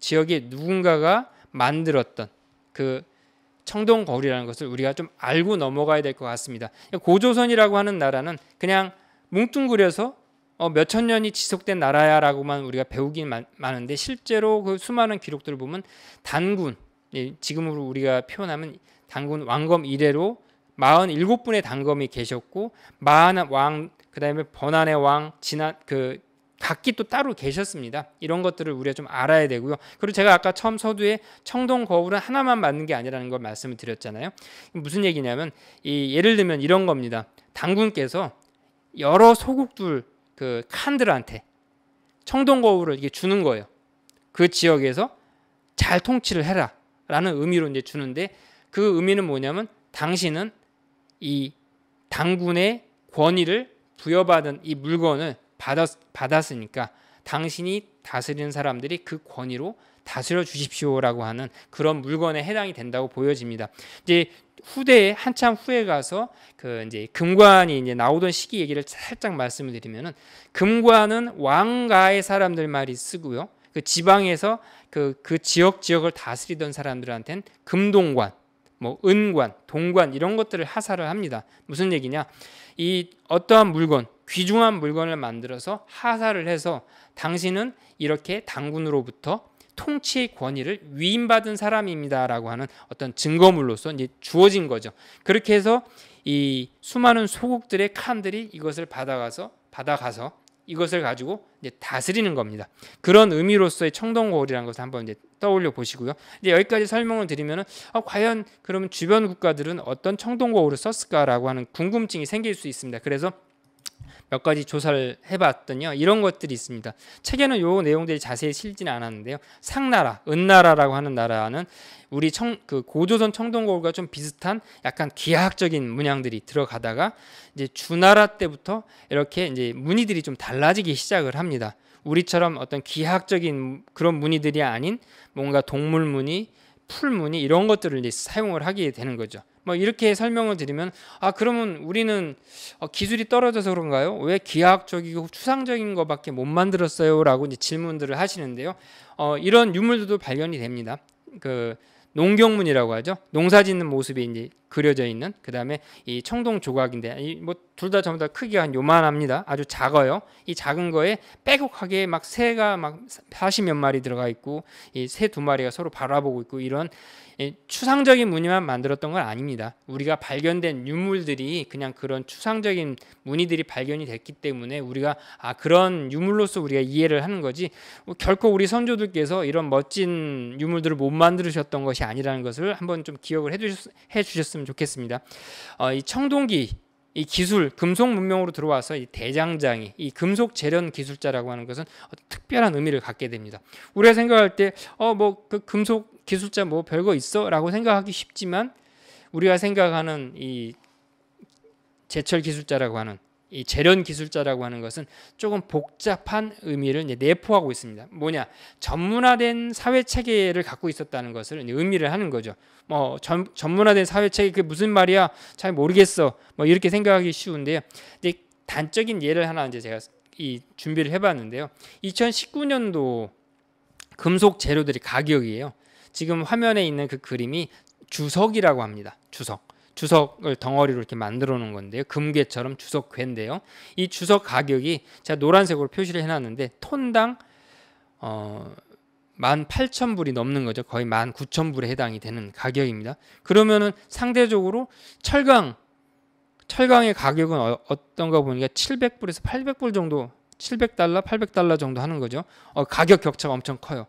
지역에 누군가가 만들었던 그 청동 거울이라는 것을 우리가 좀 알고 넘어가야 될 것 같습니다. 고조선이라고 하는 나라는 그냥 뭉뚱그려서 어, 몇 천 년이 지속된 나라야라고만 우리가 배우긴 많은데 실제로 그 수많은 기록들을 보면 단군 예, 지금으로 우리가 표현하면 단군 왕검 이래로 47분의 단검이 계셨고 마한 왕 그다음에 번안의 왕 지난 그 각기 또 따로 계셨습니다. 이런 것들을 우리가 좀 알아야 되고요. 그리고 제가 아까 처음 서두에 청동 거울은 하나만 맞는 게 아니라는 걸 말씀을 드렸잖아요. 무슨 얘기냐면 이 예를 들면 이런 겁니다. 당군께서 여러 소국들 그 칸들한테 청동 거울를 이게 주는 거예요. 그 지역에서 잘 통치를 해라라는 의미로 이제 주는데 그 의미는 뭐냐면 당신은 이 당군의 권위를 부여받은 이 물건을 받았, 받았으니까 당신이 다스리는 사람들이 그 권위로 다스려 주십시오라고 하는 그런 물건에 해당이 된다고 보여집니다. 이제 후대에 한참 후에 가서 그 이제 금관이 이제 나오던 시기 얘기를 살짝 말씀을 드리면은 금관은 왕가의 사람들 말이 쓰고요. 그 지방에서 그, 그 지역 지역을 다스리던 사람들한테는 금동관, 뭐 은관, 동관 이런 것들을 하사를 합니다. 무슨 얘기냐? 이 어떠한 물건, 귀중한 물건을 만들어서 하사를 해서 당신은 이렇게 당군으로부터 통치 권위를 위임받은 사람입니다라고 하는 어떤 증거물로서 이제 주어진 거죠. 그렇게 해서 이 수많은 소국들의 칸들이 이것을 받아가서 받아가서 이것을 가지고 이제 다스리는 겁니다. 그런 의미로서의 청동고을이라는 것을 한번 이제 떠올려 보시고요. 이제 여기까지 설명을 드리면은 아, 과연 그러면 주변 국가들은 어떤 청동고을을 썼을까라고 하는 궁금증이 생길 수 있습니다. 그래서 몇 가지 조사를 해봤더니요. 이런 것들이 있습니다. 책에는 요 내용들이 자세히 실지는 않았는데요. 상나라, 은나라라고 하는 나라는 우리 청, 그 고조선 청동고을과 좀 비슷한 약간 기하학적인 문양들이 들어가다가 이제 주나라 때부터 이렇게 이제 문의들이 좀 달라지기 시작을 합니다. 우리처럼 어떤 기하학적인 그런 문의들이 아닌 뭔가 동물 문의, 풀 문의 이런 것들을 이제 사용을 하게 되는 거죠. 뭐 이렇게 설명을 드리면 아 그러면 우리는 어, 기술이 떨어져서 그런가요? 왜 기하학적이고 추상적인 것밖에 못 만들었어요?라고 이제 질문들을 하시는데요. 어, 이런 유물들도 발견이 됩니다. 그 농경문이라고 하죠. 농사짓는 모습이 이제 그려져 있는 그 다음에 이 청동 조각인데 뭐둘다 전부 다 크기가 한 요만합니다. 아주 작아요. 이 작은 거에 빼곡하게 막 새가 막 사십 몇 마리 들어가 있고 이 새 두 마리가 서로 바라보고 있고 이런 추상적인 무늬만 만들었던 건 아닙니다. 우리가 발견된 유물들이 그냥 그런 추상적인 무늬들이 발견이 됐기 때문에 우리가 아 그런 유물로서 우리가 이해를 하는 거지 뭐 결코 우리 선조들께서 이런 멋진 유물들을 못 만드셨던 것이 아니라는 것을 한번 좀 기억을 해주셨, 해주셨으면 하셨으면 좋겠습니다. 어, 이 청동기 이 기술 금속 문명으로 들어와서 이 대장장이 이 금속 재련 기술자라고 하는 것은 특별한 의미를 갖게 됩니다. 우리가 생각할 때 어 뭐 그 금속 기술자 뭐 별거 있어라고 생각하기 쉽지만 우리가 생각하는 이 제철 기술자라고 하는 이 재련 기술자라고 하는 것은 조금 복잡한 의미를 내포하고 있습니다. 뭐냐 전문화된 사회 체계를 갖고 있었다는 것을 의미를 하는 거죠. 뭐 전, 전문화된 사회 체계 그 무슨 말이야 잘 모르겠어 뭐 이렇게 생각하기 쉬운데요. 근데 단적인 예를 하나 이제 제가 이 준비를 해봤는데요. 2019년도 금속 재료들이 가격이에요. 지금 화면에 있는 그 그림이 주석이라고 합니다. 주석. 주석을 덩어리로 이렇게 만들어 놓은 건데요. 금괴처럼 주석 괴인데요. 이 주석 가격이 제가 노란색으로 표시를 해놨는데 톤당 어, 18,000불이 넘는 거죠. 거의 19,000불에 해당이 되는 가격입니다. 그러면은 상대적으로 철강 철강의 가격은 어, 떤가 보니까 700불에서 800불 정도 700달러, 800달러 정도 하는 거죠. 어, 가격 격차가 엄청 커요.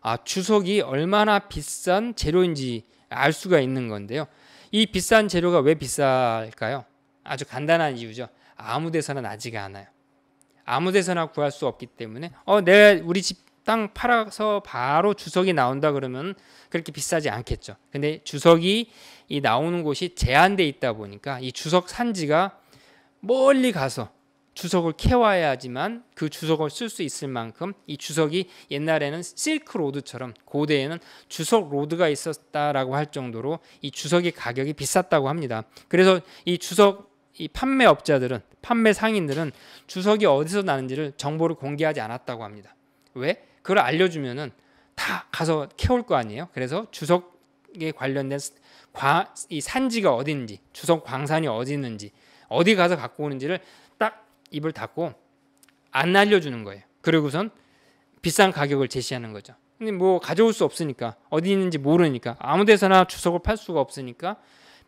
아, 주석이 얼마나 비싼 재료인지 알 수가 있는 건데요. 이 비싼 재료가 왜 비쌀까요? 아주 간단한 이유죠. 아무 데서나 나지가 않아요. 아무 데서나 구할 수 없기 때문에 어, 내 우리 집 땅 팔아서 바로 주석이 나온다 그러면 그렇게 비싸지 않겠죠. 근데 주석이 이 나오는 곳이 제한돼 있다 보니까 이 주석 산지가 멀리 가서 주석을 캐와야지만 하그 주석을 쓸 수 있을 만큼 이 주석이 옛날에는 실크 로드처럼 고대에는 주석 로드가 있었다라고 할 정도로 이 주석의 가격이 비쌌다고 합니다. 그래서 이 주석 이 판매업자들은 판매 상인들은 주석이 어디서 나는지를 정보를 공개하지 않았다고 합니다. 왜? 그걸 알려주면은 다 가서 캐올 거 아니에요. 그래서 주석에 관련된 과, 이 산지가 어딘지 주석 광산이 어디 있는지 어디 가서 갖고 오는지를 입을 닫고 안 날려주는 거예요. 그리고선 비싼 가격을 제시하는 거죠. 근데 뭐 가져올 수 없으니까 어디 있는지 모르니까 아무 데서나 주석을 팔 수가 없으니까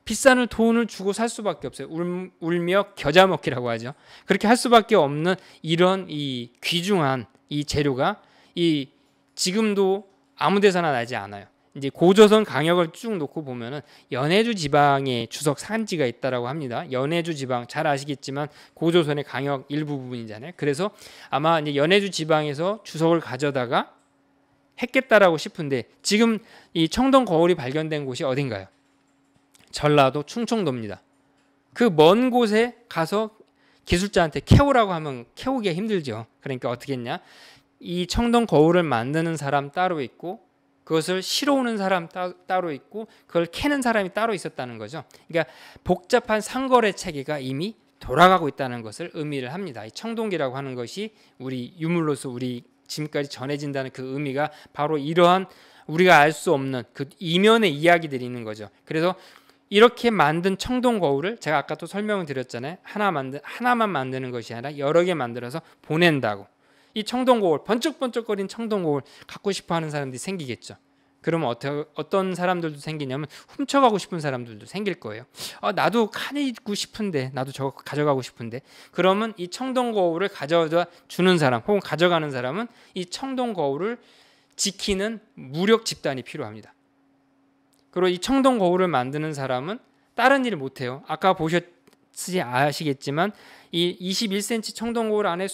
비싼 돈을 주고 살 수밖에 없어요. 울, 며 겨자 먹기라고 하죠. 그렇게 할 수밖에 없는 이런 이 귀중한 이 재료가 이 지금도 아무 데서나 나지 않아요. 이제 고조선 강역을 쭉 놓고 보면은 연해주 지방에 주석 산지가 있다라고 합니다. 연해주 지방 잘 아시겠지만 고조선의 강역 일부 부분이잖아요. 그래서 아마 이제 연해주 지방에서 주석을 가져다가 했겠다라고 싶은데 지금 이 청동 거울이 발견된 곳이 어딘가요? 전라도 충청도입니다. 그 먼 곳에 가서 기술자한테 캐오라고 하면 캐오기가 힘들죠. 그러니까 어떻게 했냐? 이 청동 거울을 만드는 사람 따로 있고 그것을 실어오는 사람 따, 따로 있고 그걸 캐는 사람이 따로 있었다는 거죠. 그러니까 복잡한 상거래 체계가 이미 돌아가고 있다는 것을 의미를 합니다. 이 청동기라고 하는 것이 우리 유물로서 우리 지금까지 전해진다는 그 의미가 바로 이러한 우리가 알 수 없는 그 이면의 이야기들이 있는 거죠. 그래서 이렇게 만든 청동 거울을 제가 아까 또 설명을 드렸잖아요. 하나 만든 하나만 만드는 것이 아니라 여러 개 만들어서 보낸다고. 이청동거울 번쩍번쩍거린 청동거울 갖고 싶어하는 사람들이 생기겠죠. 그러면 어떠, 어떤 사람들도 생기냐면 훔쳐가고 싶은 사람들도 생길 거예요. 아, 나도 칸이 고 싶은데 나도 저거 가져가고 싶은데 그러면 이 청동 거울을 가져다 주는 사람 혹은 가져가는 사람은 이 청동 거울을 지키는 무력 집단이 필요합니다. 그리고 이 청동 거울을 만드는 사람은 다른 일을 못해요. 아까 보셨지 아시겠지만 이 21cm 청동 거울 안에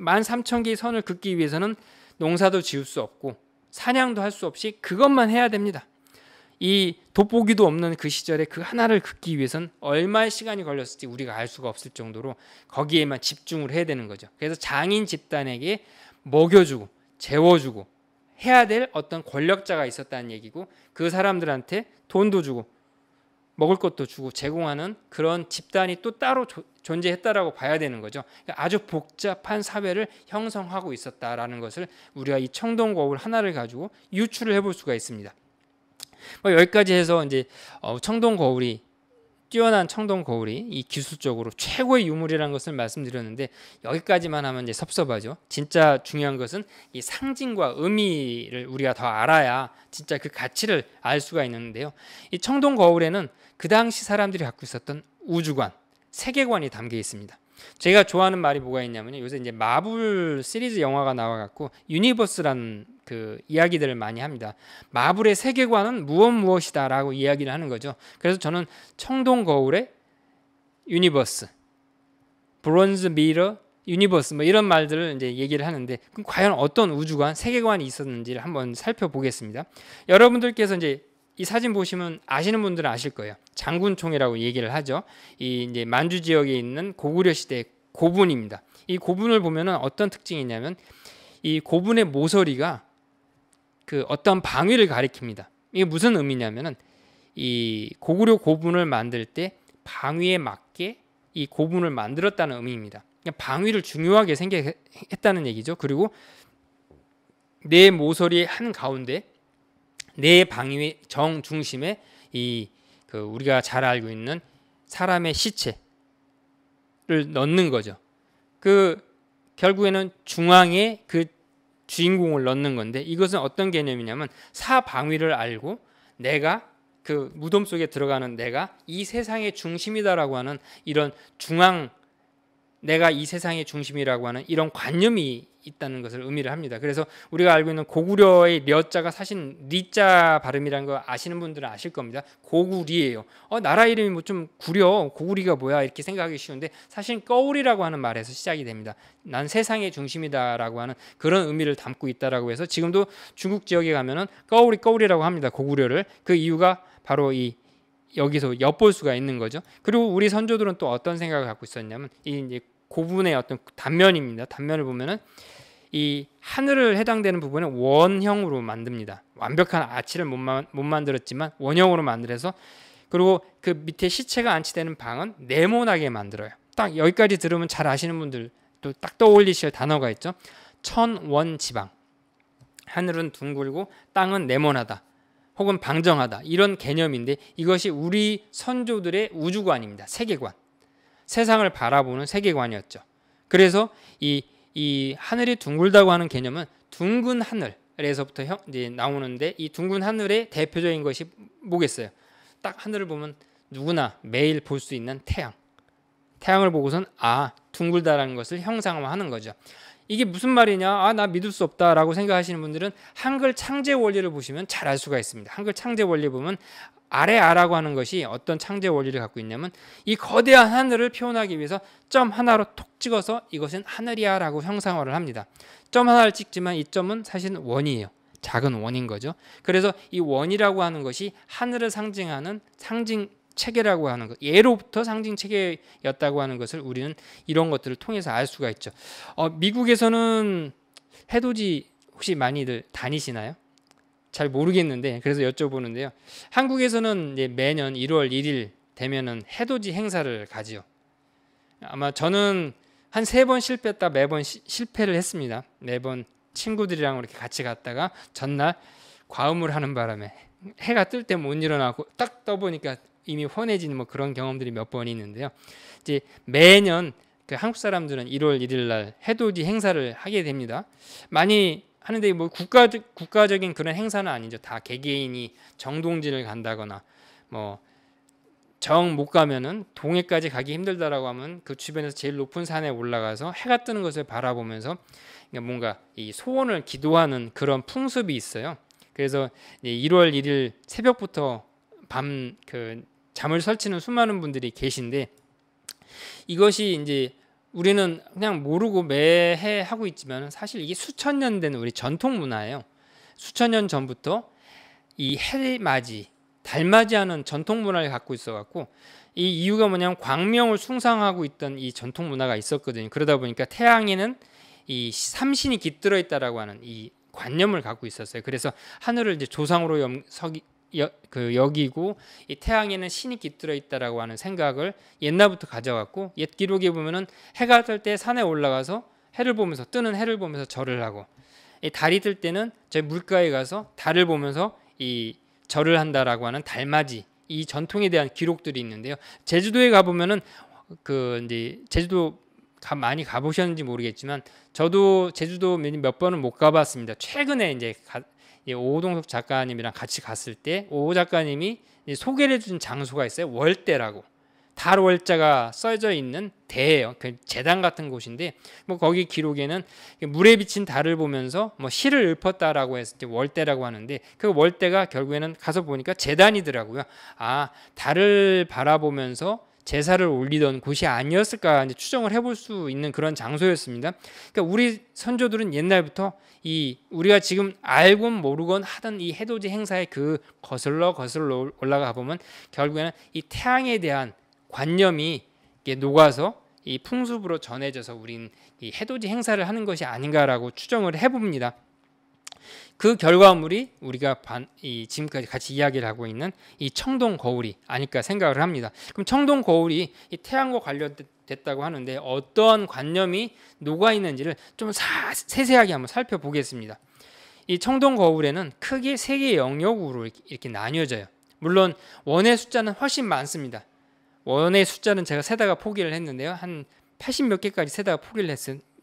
1 3 0 0 0 개의 선을 긋기 위해서는 농사도 지을 수 없고 사냥도 할 수 없이 그것만 해야 됩니다. 이 돋보기도 없는 그 시절에 그 하나를 긋기 위해선 얼마의 시간이 걸렸을지 우리가 알 수가 없을 정도로 거기에만 집중을 해야 되는 거죠. 그래서 장인 집단에게 먹여주고 재워주고 해야 될 어떤 권력자가 있었다는 얘기고 그 사람들한테 돈도 주고 먹을 것도 주고 제공하는 그런 집단이 또 따로 조, 존재했다라고 봐야 되는 거죠. 그러니까 아주 복잡한 사회를 형성하고 있었다라는 것을 우리가 이 청동 거울 하나를 가지고 유추를 해볼 수가 있습니다. 뭐 여기까지 해서 이제 어, 청동 거울이 뛰어난 청동 거울이 이 기술적으로 최고의 유물이라는 것을 말씀드렸는데 여기까지만 하면 이제 섭섭하죠. 진짜 중요한 것은 이 상징과 의미를 우리가 더 알아야 진짜 그 가치를 알 수가 있는데요. 이 청동 거울에는 그 당시 사람들이 갖고 있었던 우주관, 세계관이 담겨 있습니다. 제가 좋아하는 말이 뭐가 있냐면요. 요새 이제 마블 시리즈 영화가 나와갖고 유니버스라는 그 이야기들을 많이 합니다. 마블의 세계관은 무엇 무엇이다라고 이야기를 하는 거죠. 그래서 저는 청동 거울의 유니버스, 브론즈 미러 유니버스 뭐 이런 말들을 이제 얘기를 하는데 그럼 과연 어떤 우주관 세계관이 있었는지를 한번 살펴보겠습니다. 여러분들께서 이제 이 사진 보시면 아시는 분들은 아실 거예요. 장군총이라고 얘기를 하죠. 이 이제 만주 지역에 있는 고구려 시대 고분입니다. 이 고분을 보면은 어떤 특징이 있냐면 이 고분의 모서리가 그 어떤 방위를 가리킵니다. 이게 무슨 의미냐면은 이 고구려 고분을 만들 때 방위에 맞게 이 고분을 만들었다는 의미입니다. 그러니까 방위를 중요하게 생각했다는 얘기죠. 그리고 내 모서리 한 가운데 내 방위 정 중심에 이그 우리가 잘 알고 있는 사람의 시체를 넣는 거죠. 그 결국에는 중앙에 그 주인공을 넣는 건데 이것은 어떤 개념이냐면 사방위를 알고 내가 그 무덤 속에 들어가는 내가 이 세상의 중심이다라고 하는 이런 중앙 내가 이 세상의 중심이라고 하는 이런 관념이 있다는 것을 의미를 합니다. 그래서 우리가 알고 있는 고구려의 려자가 사실 리자 발음이라는 거 아시는 분들은 아실 겁니다. 고구리예요. 어 나라 이름이 뭐 좀 구려 고구리가 뭐야 이렇게 생각하기 쉬운데 사실 거울이라고 하는 말에서 시작이 됩니다. 난 세상의 중심이다라고 하는 그런 의미를 담고 있다라고 해서 지금도 중국 지역에 가면은 거울이 거울이라고 합니다. 고구려를 그 이유가 바로 이 여기서 엿볼 수가 있는 거죠. 그리고 우리 선조들은 또 어떤 생각을 갖고 있었냐면 이 이제 고분의 어떤 단면입니다. 단면을 보면은 이 하늘을 해당되는 부분은 원형으로 만듭니다. 완벽한 아치를 못, 못 만들었지만 원형으로 만들어서 그리고 그 밑에 시체가 안치되는 방은 네모나게 만들어요. 딱 여기까지 들으면 잘 아시는 분들 또 딱 떠올리실 단어가 있죠. 천원지방. 하늘은 둥글고 땅은 네모나다. 혹은 방정하다 이런 개념인데 이것이 우리 선조들의 우주관입니다. 세계관. 세상을 바라보는 세계관이었죠. 그래서 이, 이 하늘이 둥글다고 하는 개념은 둥근 하늘에서부터 형, 이제 나오는데 이 둥근 하늘의 대표적인 것이 뭐겠어요? 딱 하늘을 보면 누구나 매일 볼 수 있는 태양. 태양을 보고선 아 둥글다라는 것을 형상화하는 거죠. 이게 무슨 말이냐? 아, 나 믿을 수 없다라고 생각하시는 분들은 한글 창제 원리를 보시면 잘 알 수가 있습니다. 한글 창제 원리 보면 아래 아라고 하는 것이 어떤 창제 원리를 갖고 있냐면 이 거대한 하늘을 표현하기 위해서 점 하나로 톡 찍어서 이것은 하늘이야라고 형상화를 합니다. 점 하나를 찍지만 이 점은 사실 원이에요. 작은 원인 거죠. 그래서 이 원이라고 하는 것이 하늘을 상징하는 상징 체계라고 하는 것, 예로부터 상징 체계였다고 하는 것을 우리는 이런 것들을 통해서 알 수가 있죠. 어, 미국에서는 해돋이 혹시 많이들 다니시나요? 잘 모르겠는데 그래서 여쭤보는데요. 한국에서는 매년 1월 1일 되면은 해돋이 행사를 가지요. 아마 저는 한 세 번 실패했다 매번 시, 실패를 했습니다. 매번 친구들이랑 이렇게 같이 갔다가 전날 과음을 하는 바람에 해가 뜰 때 못 일어나고 딱 떠보니까 이미 훤해진 뭐 그런 경험들이 몇 번 있는데요. 이제 매년 그 한국 사람들은 1월 1일 날 해돋이 행사를 하게 됩니다. 많이 하는데 뭐 국가 국가적인 그런 행사는 아니죠. 다 개개인이 정동진을 간다거나 뭐 정 못 가면은 동해까지 가기 힘들다라고 하면 그 주변에서 제일 높은 산에 올라가서 해가 뜨는 것을 바라보면서 그러니까 뭔가 이 소원을 기도하는 그런 풍습이 있어요. 그래서 1월 1일 새벽부터 밤그 잠을 설치는 수많은 분들이 계신데 이것이 이제 우리는 그냥 모르고 매해 하고 있지만 사실 이게 수천 년 된 우리 전통 문화예요. 수천 년 전부터 이 해맞이 달맞이하는 전통 문화를 갖고 있어갖고 이 이유가 뭐냐면 광명을 숭상하고 있던 이 전통 문화가 있었거든요. 그러다 보니까 태양에는 이 삼신이 깃들어 있다라고 하는 이 관념을 갖고 있었어요. 그래서 하늘을 이제 조상으로 염, 서기, 여, 그 여기고 이 태양에는 신이 깃들어 있다라고 하는 생각을 옛날부터 가져왔고옛 기록에 보면은 해가 뜰 때 산에 올라가서 해를 보면서 뜨는 해를 보면서 절을 하고 이 달이 뜰 때는 저 물가에 가서 달을 보면서 이 절을 한다라고 하는 달맞이 이 전통에 대한 기록들이 있는데요. 제주도에 가 보면은 그 이제 제주도 가, 많이 가보셨는지 모르겠지만 저도 제주도 몇 번은 못 가봤습니다. 최근에 이제 가, 오동석 작가님이랑 같이 갔을 때 오호 작가님이 소개를 해준 장소가 있어요. 월대라고. 달월자가 써져 있는 대예요. 그 재단 같은 곳인데 뭐 거기 기록에는 물에 비친 달을 보면서 뭐 시를 읊었다라고 했을 때 월대라고 하는데 그 월대가 결국에는 가서 보니까 재단이더라고요. 아 달을 바라보면서 제사를 올리던 곳이 아니었을까 이제 추정을 해볼 수 있는 그런 장소였습니다. 그러니까 우리 선조들은 옛날부터 이 우리가 지금 알건 모르건 하던 이 해돋이 행사에 그 거슬러 거슬러 올라가 보면 결국에는 이 태양에 대한 관념이 녹아서 이 풍습으로 전해져서 우린 이 해돋이 행사를 하는 것이 아닌가라고 추정을 해봅니다. 그 결과물이 우리가 반, 이 지금까지 같이 이야기를 하고 있는 이 청동 거울이 아닐까 생각을 합니다. 그럼 청동 거울이 이 태양과 관련됐다고 하는데 어떤 관념이 녹아 있는지를 좀 사, 세세하게 한번 살펴보겠습니다. 이 청동 거울에는 크게 세 개의 영역으로 이렇게 나뉘어져요. 물론 원의 숫자는 훨씬 많습니다. 원의 숫자는 제가 세다가 포기를 했는데요. 한 80 몇 개까지 세다가 포기를 했,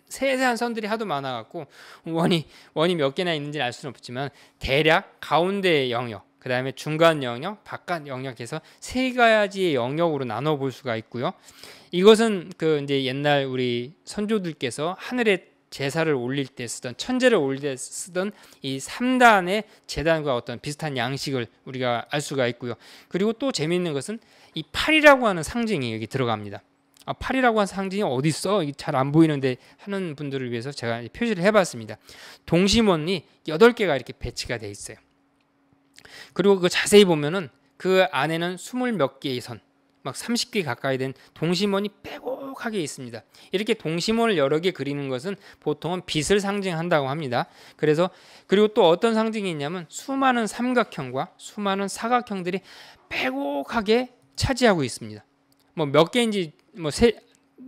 세세한 선들이 하도 많아갖고 원이 원이 몇 개나 있는지 알 수는 없지만 대략 가운데 영역, 그 다음에 중간 영역, 바깥 영역에서 세 가지의 영역으로 나눠 볼 수가 있고요. 이것은 그 이제 옛날 우리 선조들께서 하늘에 제사를 올릴 때 쓰던 천재를 올릴 때 쓰던 이 3단의 재단과 어떤 비슷한 양식을 우리가 알 수가 있고요. 그리고 또 재미있는 것은 이 팔이라고 하는 상징이 여기 들어갑니다. 아, 8이라고 한 상징이 어디 있어? 잘 안 보이는데 하는 분들을 위해서 제가 표시를 해봤습니다. 동심원이 8개가 이렇게 배치가 돼 있어요. 그리고 그 자세히 보면은 그 안에는 20몇 개의 선, 막 30개 가까이 된 동심원이 빼곡하게 있습니다. 이렇게 동심원을 여러 개 그리는 것은 보통은 빛을 상징한다고 합니다. 그래서 그리고 또 어떤 상징이 있냐면 수많은 삼각형과 수많은 사각형들이 빼곡하게 차지하고 있습니다. 뭐 몇 개인지 뭐 세,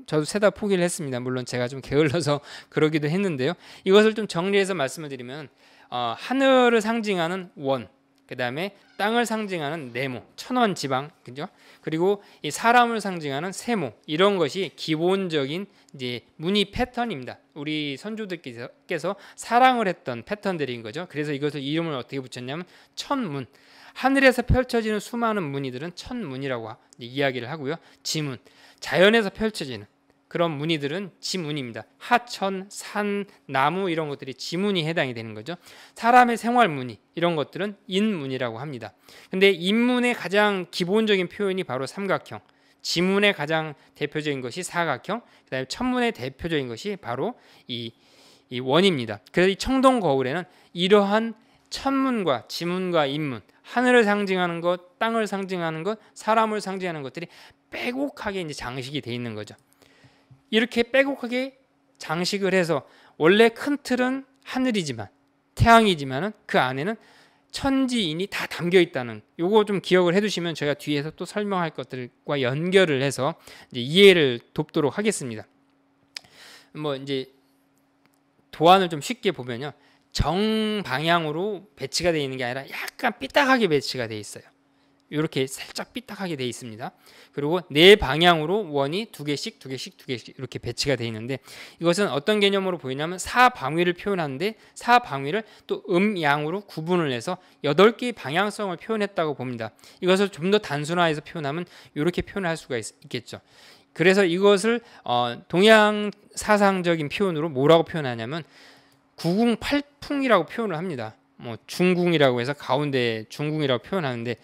저도 세다 포기를 했습니다. 물론 제가 좀 게을러서 그러기도 했는데요. 이것을 좀 정리해서 말씀을 드리면 어, 하늘을 상징하는 원, 그다음에 땅을 상징하는 네모, 천원 지방, 그죠? 그리고 이 사람을 상징하는 세모 이런 것이 기본적인 이제 무늬 패턴입니다. 우리 선조들께서 사랑을 했던 패턴들인 거죠. 그래서 이것을 이름을 어떻게 붙였냐면 천문. 하늘에서 펼쳐지는 수많은 무늬들은 천문이라고 이야기를 하고요. 지문, 자연에서 펼쳐지는 그런 무늬들은 지문입니다. 하천, 산, 나무 이런 것들이 지문이 해당이 되는 거죠. 사람의 생활 무늬 이런 것들은 인문이라고 합니다. 근데 인문의 가장 기본적인 표현이 바로 삼각형, 지문의 가장 대표적인 것이 사각형, 그다음에 천문의 대표적인 것이 바로 이, 이 원입니다. 그래서 이 청동 거울에는 이러한 천문과 지문과 인문, 하늘을 상징하는 것, 땅을 상징하는 것, 사람을 상징하는 것들이 빼곡하게 이제 장식이 돼 있는 거죠. 이렇게 빼곡하게 장식을 해서 원래 큰 틀은 하늘이지만 태양이지만그 안에는 천지인이 다 담겨 있다는 요거 좀 기억을 해두시면 저희가 뒤에서 또 설명할 것들과 연결을 해서 이해를 돕도록 하겠습니다. 뭐 이제 도안을 좀 쉽게 보면요. 정방향으로 배치가 되어 있는 게 아니라 약간 삐딱하게 배치가 되어 있어요. 이렇게 살짝 삐딱하게 되어 있습니다. 그리고 네 방향으로 원이 두 개씩 두 개씩 두 개씩 이렇게 배치가 되어 있는데 이것은 어떤 개념으로 보이냐면 사방위를 표현하는데 사방위를 또 음양으로 구분을 해서 여덟 개의 방향성을 표현했다고 봅니다. 이것을 좀 더 단순화해서 표현하면 이렇게 표현할 수가 있, 겠죠 그래서 이것을 어, 동양 사상적인 표현으로 뭐라고 표현하냐면 구궁팔풍이라고 표현을 합니다. 뭐 중궁이라고 해서 가운데 중궁이라고 표현하는데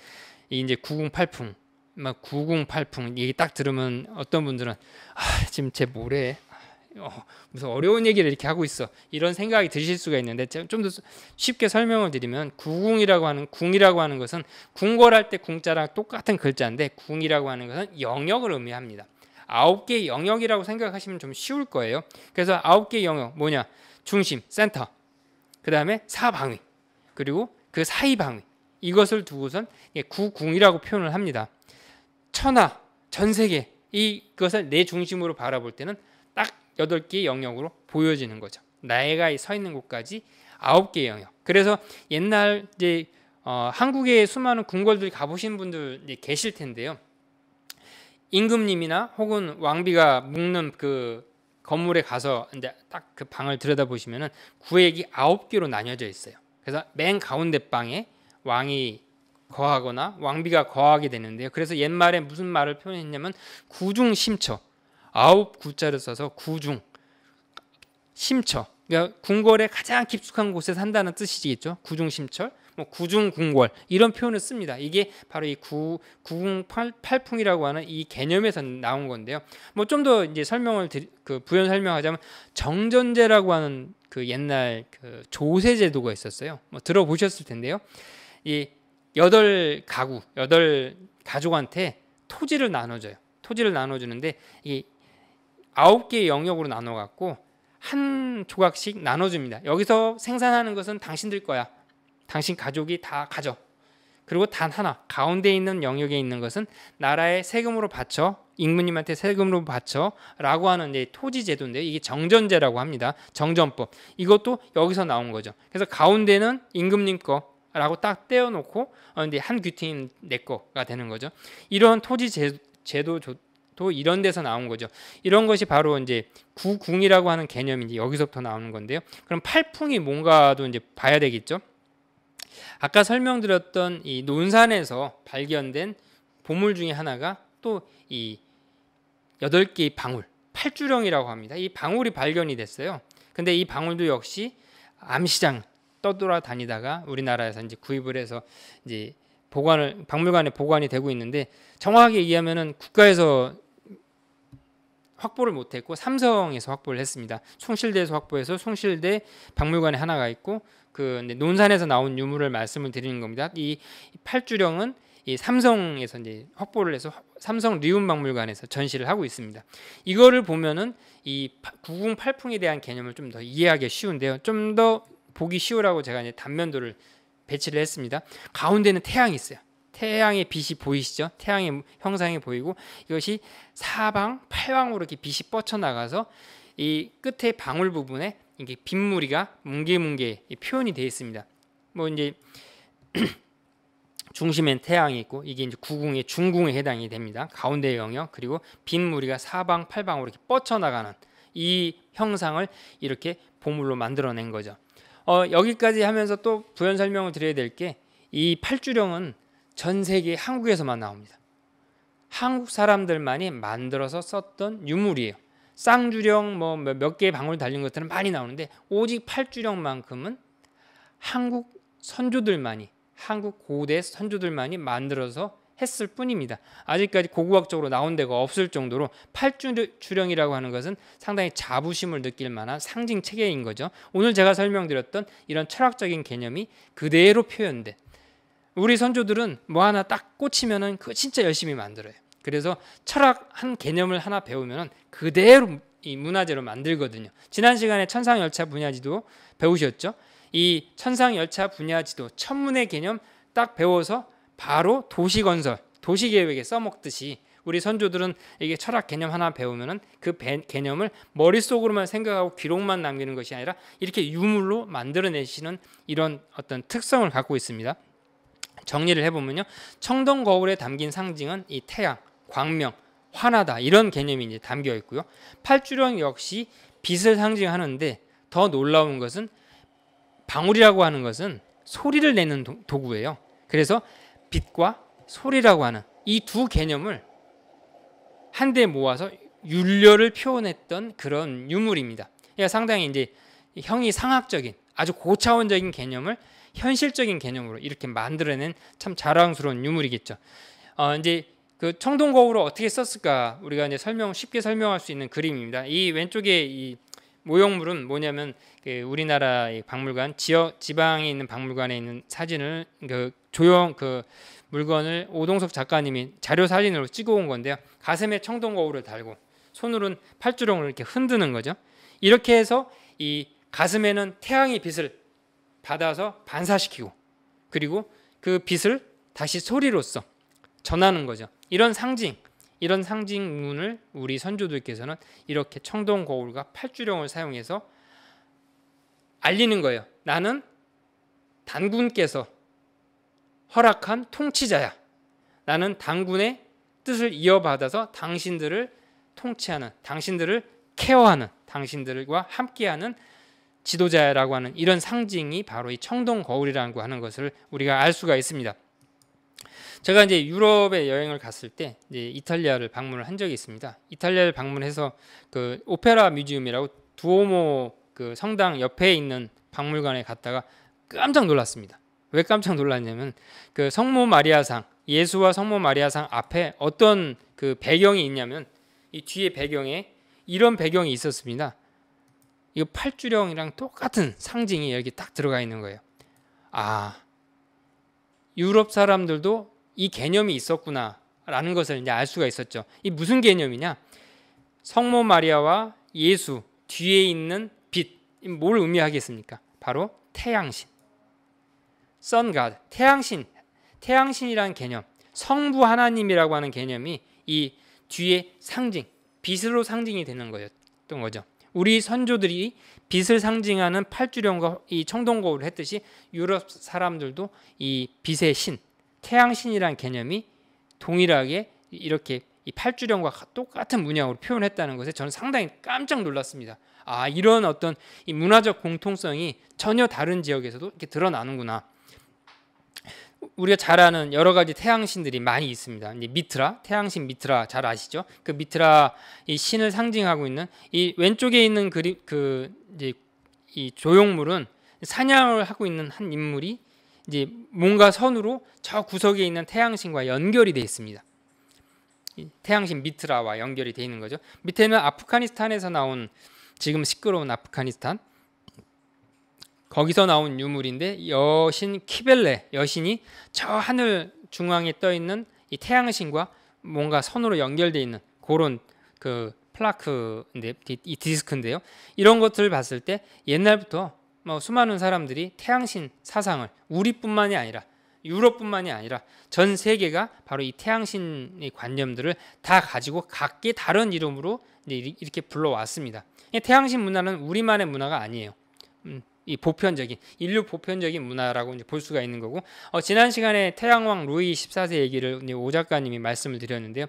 이 이제 908풍 막 908풍 이게 딱 들으면 어떤 분들은 아 지금 제 뭐래 어, 무슨 어려운 얘기를 이렇게 하고 있어 이런 생각이 드실 수가 있는데 좀더 쉽게 설명을 드리면 9 0이라고 하는 궁이라고 하는 것은 궁궐할 때 궁자랑 똑같은 글자인데 궁이라고 하는 것은 영역을 의미합니다 아홉 개 영역이라고 생각하시면 좀 쉬울 거예요 그래서 아홉 개 영역 뭐냐 중심 센터 그 다음에 사방위 그리고 그 사이 방위 이것을 두고선 예, 구궁이라고 표현을 합니다. 천하, 전 세계 이것을 내 중심으로 바라볼 때는 딱 여덟 개의 영역으로 보여지는 거죠. 나이가 서 있는 곳까지 아홉 개의 영역. 그래서 옛날 이제 어, 한국의 수많은 궁궐들 가보신 분들 이제 계실 텐데요. 임금님이나 혹은 왕비가 묵는 그 건물에 가서 이제 딱 그 방을 들여다보시면은 구획이 아홉 개로 나뉘어져 있어요. 그래서 맨 가운데 방에 왕이 거하거나 왕비가 거하게 되는데요. 그래서 옛말에 무슨 말을 표현했냐면 구중 심처 아홉 구자를 써서 구중 심처 그러니까 궁궐의 가장 깊숙한 곳에 산다는 뜻이겠죠. 구중 심처뭐 구중 궁궐 이런 표현을 씁니다. 이게 바로 이 구, 구궁 팔풍이라고 하는 이 개념에서 나온 건데요. 뭐 좀 더 이제 설명을 드리, 그 부연 설명하자면 정전제라고 하는 그 옛날 그 조세 제도가 있었어요. 뭐 들어보셨을 텐데요. 이 여덟 가구, 여덟 가족한테 토지를 나눠줘요. 토지를 나눠주는데 이 아홉 개의 영역으로 나눠갖고 한 조각씩 나눠줍니다. 여기서 생산하는 것은 당신들 거야. 당신 가족이 다 가져. 그리고 단 하나 가운데 있는 영역에 있는 것은 나라의 세금으로 바쳐 임금님한테 세금으로 바쳐라고 하는 이 토지 제도인데 이게 정전제라고 합니다. 정전법 이것도 여기서 나온 거죠. 그래서 가운데는 임금님 거 라고 딱 떼어놓고 어, 근데 한 규티인 내 거가 되는 거죠. 이런 토지 제, 도도 이런 데서 나온 거죠. 이런 것이 바로 이제 구궁이라고 하는 개념인이 여기서부터 나오는 건데요. 그럼 팔풍이 뭔가도 이제 봐야 되겠죠. 아까 설명드렸던 이 논산에서 발견된 보물 중에 하나가 또 이 여덟 개의 방울, 팔주령이라고 합니다. 이 방울이 발견이 됐어요. 근데 이 방울도 역시 암시장 떠돌아다니다가 우리나라에서 이제 구입을 해서 이제 보관을 박물관에 보관이 되고 있는데 정확하게 얘기하면은 국가에서 확보를 못했고 삼성에서 확보를 했습니다. 송실대에서 확보해서 송실대 박물관에 하나가 있고 그 논산에서 나온 유물을 말씀을 드리는 겁니다. 이 팔주령은 이 삼성에서 이제 확보를 해서 삼성 리움 박물관에서 전시를 하고 있습니다. 이거를 보면은 이 구궁 팔풍에 대한 개념을 좀 더 이해하기 쉬운데요. 좀더 보기 쉬우라고 제가 이제 단면도를 배치를 했습니다. 가운데는 태양이 있어요. 태양의 빛이 보이시죠? 태양의 형상이 보이고 이것이 사방, 팔방으로 이렇게 빛이 뻗쳐 나가서 이 끝에 방울 부분에 이게 빗물이가 뭉게뭉게 표현이 되어 있습니다. 뭐 이제 중심엔 태양이 있고 이게 이제 구궁의 중궁에 해당이 됩니다. 가운데의 영역 그리고 빗물이가 사방, 팔방으로 이렇게 뻗쳐 나가는 이 형상을 이렇게 보물로 만들어낸 거죠. 어, 여기까지 하면서 또 부연 설명을 드려야 될 게 이 팔주령은 전 세계 한국에서만 나옵니다. 한국 사람들만이 만들어서 썼던 유물이에요. 쌍주령 뭐 몇 개의 방울 달린 것들은 많이 나오는데 오직 팔주령만큼은 한국 선조들만이 한국 고대 선조들만이 만들어서 했을 뿐입니다. 아직까지 고고학적으로 나온 데가 없을 정도로 팔주령이라고 하는 것은 상당히 자부심을 느낄 만한 상징 체계인 거죠. 오늘 제가 설명드렸던 이런 철학적인 개념이 그대로 표현돼 우리 선조들은 뭐 하나 딱 꽂히면은 그거 진짜 열심히 만들어요. 그래서 철학 한 개념을 하나 배우면은 그대로 이 문화재로 만들거든요. 지난 시간에 천상열차 분야지도 배우셨죠? 이 천상열차 분야지도 천문의 개념 딱 배워서 바로 도시 건설, 도시 계획에 써먹듯이 우리 선조들은 이게 철학 개념 하나 배우면은 그 개념을 머릿속으로만 생각하고 기록만 남기는 것이 아니라 이렇게 유물로 만들어내시는 이런 어떤 특성을 갖고 있습니다. 정리를 해보면요. 청동 거울에 담긴 상징은 이 태양, 광명, 환하다 이런 개념이 이제 담겨 있고요. 팔주령 역시 빛을 상징하는데 더 놀라운 것은 방울이라고 하는 것은 소리를 내는 도, 도구예요. 그래서 빛과 소리라고 하는 이 두 개념을 한데 모아서 윤료를 표현했던 그런 유물입니다. 그러니까 상당히 이제 형이 상학적인 아주 고차원적인 개념을 현실적인 개념으로 이렇게 만들어낸 참 자랑스러운 유물이겠죠. 어, 이제 그 청동 거울을 어떻게 썼을까 우리가 이제 설명 쉽게 설명할 수 있는 그림입니다. 이 왼쪽에 이 모형물은 뭐냐면 그 우리나라 박물관 지역 지방에 있는 박물관에 있는 사진을 그 조형 그 물건을 오동섭 작가님이 자료 사진으로 찍어온 건데요. 가슴에 청동 거울을 달고 손으로는 팔주렁을 이렇게 흔드는 거죠. 이렇게 해서 이 가슴에는 태양의 빛을 받아서 반사시키고 그리고 그 빛을 다시 소리로써 전하는 거죠. 이런 상징, 이런 상징문을 우리 선조들께서는 이렇게 청동 거울과 팔주령을 사용해서 알리는 거예요. 나는 단군께서 허락한 통치자야. 나는 당군의 뜻을 이어받아서 당신들을 통치하는, 당신들을 케어하는, 당신들과 함께하는 지도자라고 하는 이런 상징이 바로 이 청동 거울이라고 하는 것을 우리가 알 수가 있습니다. 제가 이제 유럽에 여행을 갔을 때 이제 이탈리아를 방문을 한 적이 있습니다. 이탈리아를 방문해서 그 오페라 뮤지엄이라고 두오모 그 성당 옆에 있는 박물관에 갔다가 깜짝 놀랐습니다. 왜 깜짝 놀랐냐면 그 성모 마리아상 예수와 성모 마리아상 앞에 어떤 그 배경이 있냐면 이 뒤에 배경에 이런 배경이 있었습니다. 이거 팔주령이랑 똑같은 상징이 여기 딱 들어가 있는 거예요. 아 유럽 사람들도 이 개념이 있었구나라는 것을 이제 알 수가 있었죠. 이 무슨 개념이냐? 성모 마리아와 예수 뒤에 있는 빛뭘 의미하겠습니까? 바로 태양신. 선가 태양신 태양신이라는 개념 성부 하나님이라고 하는 개념이 이 뒤에 상징 빛으로 상징이 되는 거였던 거죠. 우리 선조들이 빛을 상징하는 팔주령과 이청동거울 했듯이 유럽 사람들도 이 빛의 신 태양신이란 개념이 동일하게 이렇게 이 팔주령과 똑같은 문양으로 표현했다는 것에 저는 상당히 깜짝 놀랐습니다. 아 이런 어떤 이 문화적 공통성이 전혀 다른 지역에서도 이렇게 드러나는구나. 우리가 잘 아는 여러 가지 태양신들이 많이 있습니다. 이제 미트라, 태양신 미트라 잘 아시죠? 그 미트라 이 신을 상징하고 있는 이 왼쪽에 있는 그림 그 이제 이 조형물은 사냥을 하고 있는 한 인물이 이제 뭔가 선으로 저 구석에 있는 태양신과 연결이 되어 있습니다. 태양신 미트라와 연결이 되어 있는 거죠. 밑에는 아프가니스탄에서 나온 지금 시끄러운 아프가니스탄 거기서 나온 유물인데 여신 키벨레 여신이 저 하늘 중앙에 떠 있는 이 태양신과 뭔가 선으로 연결돼 있는 그런 그 플라크인데 이 디스크인데요. 이런 것들을 봤을 때 옛날부터 뭐 수많은 사람들이 태양신 사상을 우리뿐만이 아니라 유럽뿐만이 아니라 전 세계가 바로 이 태양신의 관념들을 다 가지고 각기 다른 이름으로 이렇게 제이 불러왔습니다. 태양신 문화는 우리만의 문화가 아니에요. 음, 이 보편적인 인류 보편적인 문화라고 이제 볼 수가 있는 거고 어, 지난 시간에 태양왕 루이 14세 얘기를 이제 오 작가님이 말씀을 드렸는데요.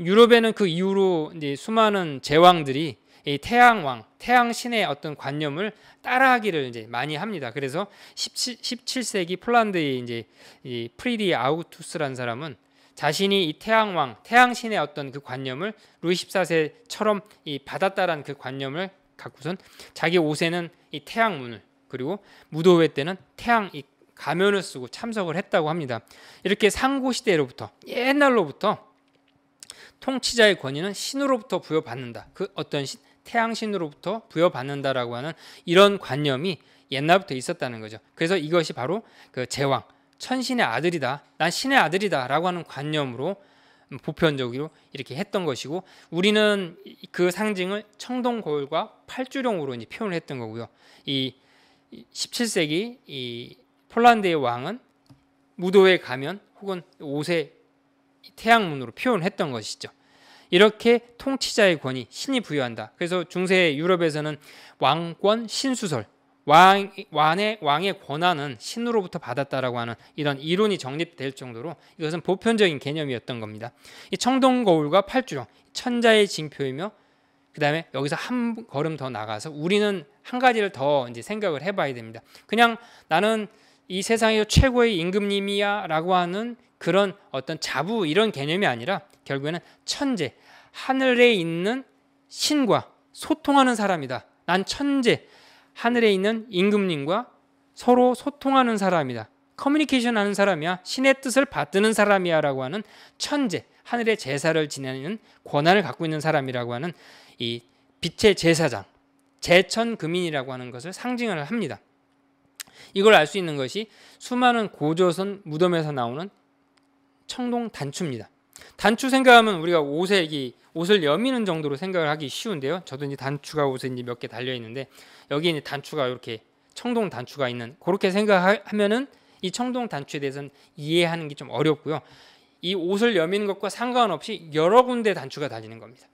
유럽에는 그 이후로 이제 수많은 제왕들이 이 태양왕, 태양신의 어떤 관념을 따라하기를 이제 많이 합니다. 그래서 17, 17세기 폴란드의 이제 이 프리디 아우투스라는 사람은 자신이 이 태양왕, 태양신의 어떤 그 관념을 루이 14세처럼 이 받았다라는 그 관념을 갖고선 자기 옷에는 이 태양문을 그리고 무도회 때는 태양 가면을 쓰고 참석을 했다고 합니다. 이렇게 상고 시대로부터 옛날로부터 통치자의 권위는 신으로부터 부여받는다. 그 어떤 태양신으로부터 부여받는다라고 하는 이런 관념이 옛날부터 있었다는 거죠. 그래서 이것이 바로 그 제왕, 천신의 아들이다. 난 신의 아들이다라고 하는 관념으로 보편적으로 이렇게 했던 것이고 우리는 그 상징을 청동거울과 팔주령으로 이제 표현을 했던 거고요. 이 17세기 이 폴란드의 왕은 무도회 가면 혹은 옷에 태양문으로 표현했던 것이죠. 이렇게 통치자의 권위, 신이 부여한다. 그래서 중세 유럽에서는 왕권 신수설, 왕, 왕의, 왕의 권한은 신으로부터 받았다라고 하는 이런 이론이 정립될 정도로 이것은 보편적인 개념이었던 겁니다. 이 청동 거울과 팔주령, 천자의 징표이며 그 다음에 여기서 한 걸음 더 나가서 우리는 한 가지를 더 이제 생각을 해봐야 됩니다. 그냥 나는 이 세상에서 최고의 임금님이야라고 하는 그런 어떤 자부 이런 개념이 아니라 결국에는 천재 하늘에 있는 신과 소통하는 사람이다. 난 천재 하늘에 있는 임금님과 서로 소통하는 사람이다. 커뮤니케이션 하는 사람이야. 신의 뜻을 받드는 사람이야라고 하는 천재 하늘의 제사를 지내는 권한을 갖고 있는 사람이라고 하는 이 빛의 제사장 제천 금인이라고 하는 것을 상징을 합니다. 이걸 알 수 있는 것이 수많은 고조선 무덤에서 나오는 청동 단추입니다. 단추 생각하면 우리가 옷에 이 옷을 여미는 정도로 생각을 하기 쉬운데요. 저도 이제 단추가 옷에 이제 몇개 달려 있는데 여기 이제 단추가 이렇게 청동 단추가 있는 그렇게 생각하면은 이 청동 단추에 대해서는 이해하는 게 좀 어렵고요. 이 옷을 여미는 것과 상관없이 여러 군데 단추가 달리는 겁니다.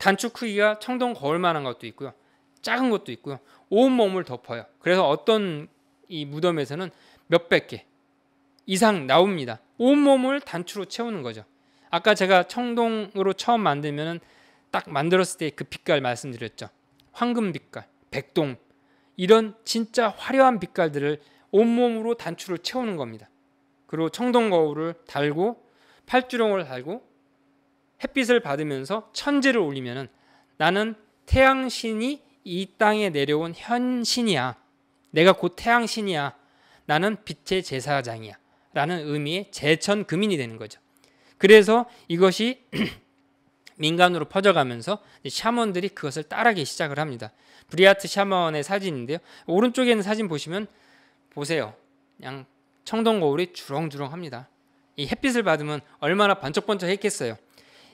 단추 크기가 청동 거울만한 것도 있고요. 작은 것도 있고요. 온 몸을 덮어요. 그래서 어떤 이 무덤에서는 몇백 개 이상 나옵니다. 온 몸을 단추로 채우는 거죠. 아까 제가 청동으로 처음 만들면은 딱 만들었을 때 그 빛깔 말씀드렸죠. 황금 빛깔, 백동 이런 진짜 화려한 빛깔들을 온몸으로 단추를 채우는 겁니다. 그리고 청동 거울을 달고 팔주령을 달고 햇빛을 받으면서 천지를 올리면은 나는 태양신이 이 땅에 내려온 현신이야. 내가 곧 태양신이야. 나는 빛의 제사장이야. 라는 의미의 제천금인이 되는 거죠. 그래서 이것이 민간으로 퍼져가면서 샤먼들이 그것을 따라하기 시작을 합니다. 브리아트 샤먼의 사진인데요. 오른쪽에 있는 사진 보시면 보세요. 그냥 청동 거울이 주렁주렁합니다. 이 햇빛을 받으면 얼마나 반짝반짝했겠어요.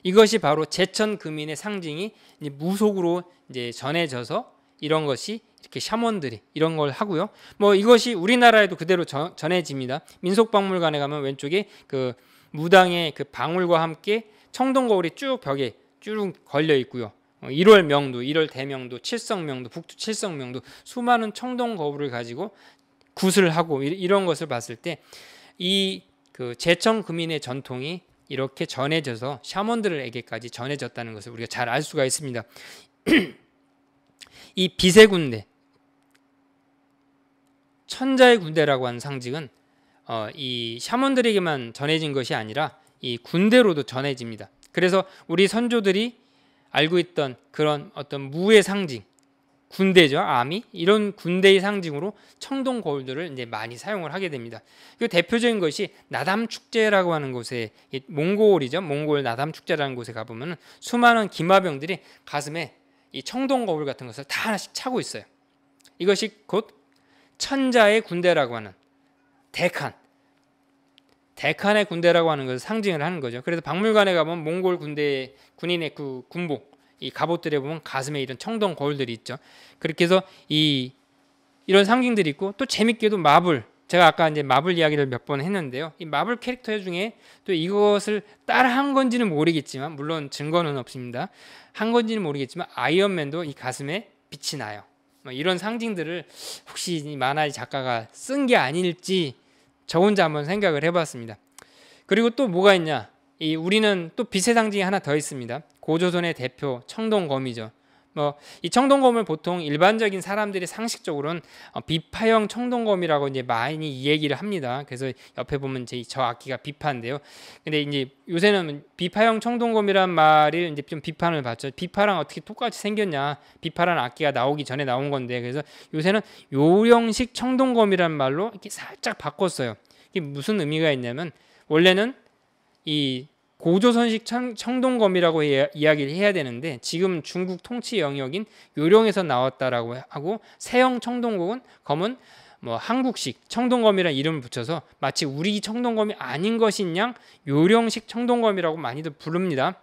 이것이 바로 제천 금인의 상징이 이제 무속으로 이제 전해져서 이런 것이 이렇게 샤먼들이 이런 걸 하고요. 뭐 이것이 우리나라에도 그대로 전, 전해집니다. 민속박물관에 가면 왼쪽에 그 무당의 그 방울과 함께 청동 거울이 쭉 벽에 쭉 걸려 있고요. 1월 어, 명도, 1월 대명도, 칠성명도, 북두 칠성명도 수많은 청동 거울을 가지고 구슬하고 이런 것을 봤을 때 이 그 제천 금인의 전통이 이렇게 전해져서 샤먼들에게까지 전해졌다는 것을 우리가 잘 알 수가 있습니다. 이 빛의 군대, 천자의 군대라고 하는 상징은 어, 이 샤먼들에게만 전해진 것이 아니라 이 군대로도 전해집니다. 그래서 우리 선조들이 알고 있던 그런 어떤 무의 상징, 군대죠 아미 이런 군대의 상징으로 청동 거울들을 이제 많이 사용을 하게 됩니다. 그 대표적인 것이 나담 축제라고 하는 곳에 몽골이죠 몽골 나담 축제라는 곳에 가보면 수많은 기마병들이 가슴에 이 청동 거울 같은 것을 다 하나씩 차고 있어요. 이것이 곧 천자의 군대라고 하는 대칸 대칸의 군대라고 하는 것을 상징을 하는 거죠. 그래서 박물관에 가면 몬골 군대 군인의 그 군복 이 갑옷들에 보면 가슴에 이런 청동 거울들이 있죠. 그렇게 해서 이 이런 상징들이 있고 또 재밌게도 마블 제가 아까 이제 마블 이야기를 몇 번 했는데요. 이 마블 캐릭터 중에 또 이것을 따라한 건지는 모르겠지만 물론 증거는 없습니다. 한 건지는 모르겠지만 아이언맨도 이 가슴에 빛이 나요. 뭐 이런 상징들을 혹시 이 만화의 작가가 쓴 게 아닐지 저 혼자 한번 생각을 해봤습니다. 그리고 또 뭐가 있냐? 이 우리는 또 빛의 상징이 하나 더 있습니다. 고조선의 대표 청동검이죠. 뭐 이 청동검을 보통 일반적인 사람들이 상식적으로는 어, 비파형 청동검이라고 이제 많이 얘기를 합니다. 그래서 옆에 보면 제저 악기가 비파인데요. 근데 이제 요새는 비파형 청동검이란 말이 이제 좀 비판을 받죠. 비파랑 어떻게 똑같이 생겼냐? 비파라는 악기가 나오기 전에 나온 건데 그래서 요새는 요령식 청동검이란 말로 이렇게 살짝 바꿨어요. 이게 무슨 의미가 있냐면 원래는 이 고조선식 청동검이라고 해야, 이야기를 해야 되는데 지금 중국 통치 영역인 요령에서 나왔다라고 하고 세형 청동검은 검은 뭐 한국식 청동검이란 이름을 붙여서 마치 우리 청동검이 아닌 것인 양 요령식 청동검이라고 많이들 부릅니다.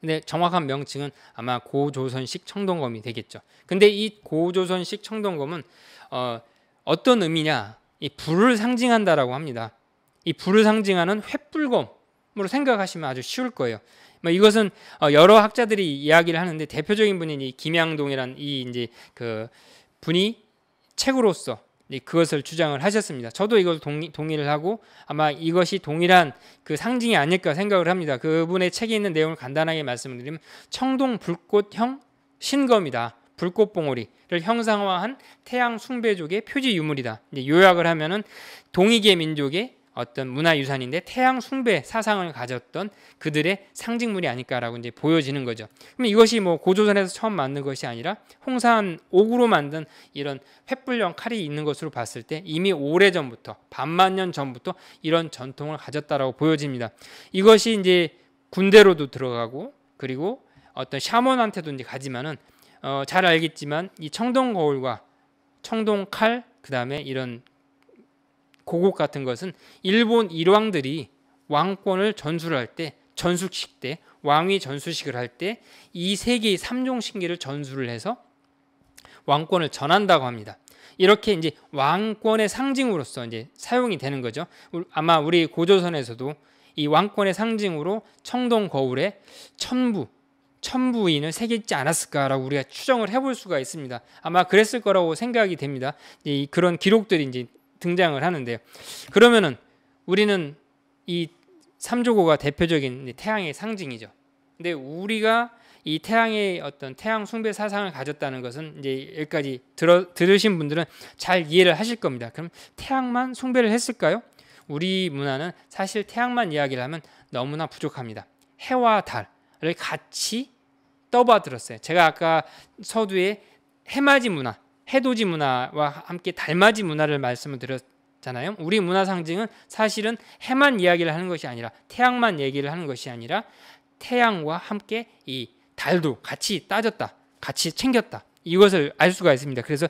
근데 정확한 명칭은 아마 고조선식 청동검이 되겠죠. 근데 이 고조선식 청동검은 어, 어떤 의미냐? 이 불을 상징한다라고 합니다. 이 불을 상징하는 횃불검 사람으로 생각하시면 아주 쉬울 거예요. 뭐 이것은 어, 여러 학자들이 이야기를 하는데 대표적인 분이 김양동이란 이 이제 그 분이 책으로서 그것을 주장을 하셨습니다. 저도 이걸 동의, 동의를 하고 아마 이것이 동일한 그 상징이 아닐까 생각을 합니다. 그분의 책에 있는 내용을 간단하게 말씀드리면 청동 불꽃형 신검이다. 불꽃 봉오리를 형상화한 태양 숭배족의 표지 유물이다. 요약을 하면은 동이계 민족의 어떤 문화유산인데 태양 숭배 사상을 가졌던 그들의 상징물이 아닐까라고 이제 보여지는 거죠. 그럼 이것이 뭐 고조선에서 처음 만든 것이 아니라 홍산 옥으로 만든 이런 횃불형 칼이 있는 것으로 봤을 때 이미 오래 전부터 반만 년 전부터 이런 전통을 가졌다라고 보여집니다. 이것이 이제 군대로도 들어가고 그리고 어떤 샤먼한테도 이제 가지만은 어, 잘 알겠지만 이 청동 거울과 청동 칼 그다음에 이런 고국 같은 것은 일본 일왕들이 왕권을 전수를 할때 전숙식 때 왕위 전수식을 할 때 이 세 개의 삼종 신기를 전수를 해서 왕권을 전한다고 합니다. 이렇게 이제 왕권의 상징으로서 이제 사용이 되는 거죠. 아마 우리 고조선에서도 이 왕권의 상징으로 청동 거울에 천부 천부인을 새겼지 않았을까라고 우리가 추정을 해볼 수가 있습니다. 아마 그랬을 거라고 생각이 됩니다. 그런 기록들이 이제 등장을 하는데요. 그러면은 우리는 이 삼조고가 대표적인 태양의 상징이죠. 근데 우리가 이 태양의 어떤 태양 숭배 사상을 가졌다는 것은 이제 여기까지 들어, 들으신 분들은 잘 이해를 하실 겁니다. 그럼 태양만 숭배를 했을까요? 우리 문화는 사실 태양만 이야기를 하면 너무나 부족합니다. 해와 달을 같이 떠받들었어요. 제가 아까 서두에 해맞이 문화, 해돋이 문화와 함께 달맞이 문화를 말씀을 드렸잖아요. 우리 문화 상징은 사실은 해만 이야기를 하는 것이 아니라 태양만 얘기를 하는 것이 아니라 태양과 함께 이 달도 같이 따졌다. 같이 챙겼다. 이것을 알 수가 있습니다. 그래서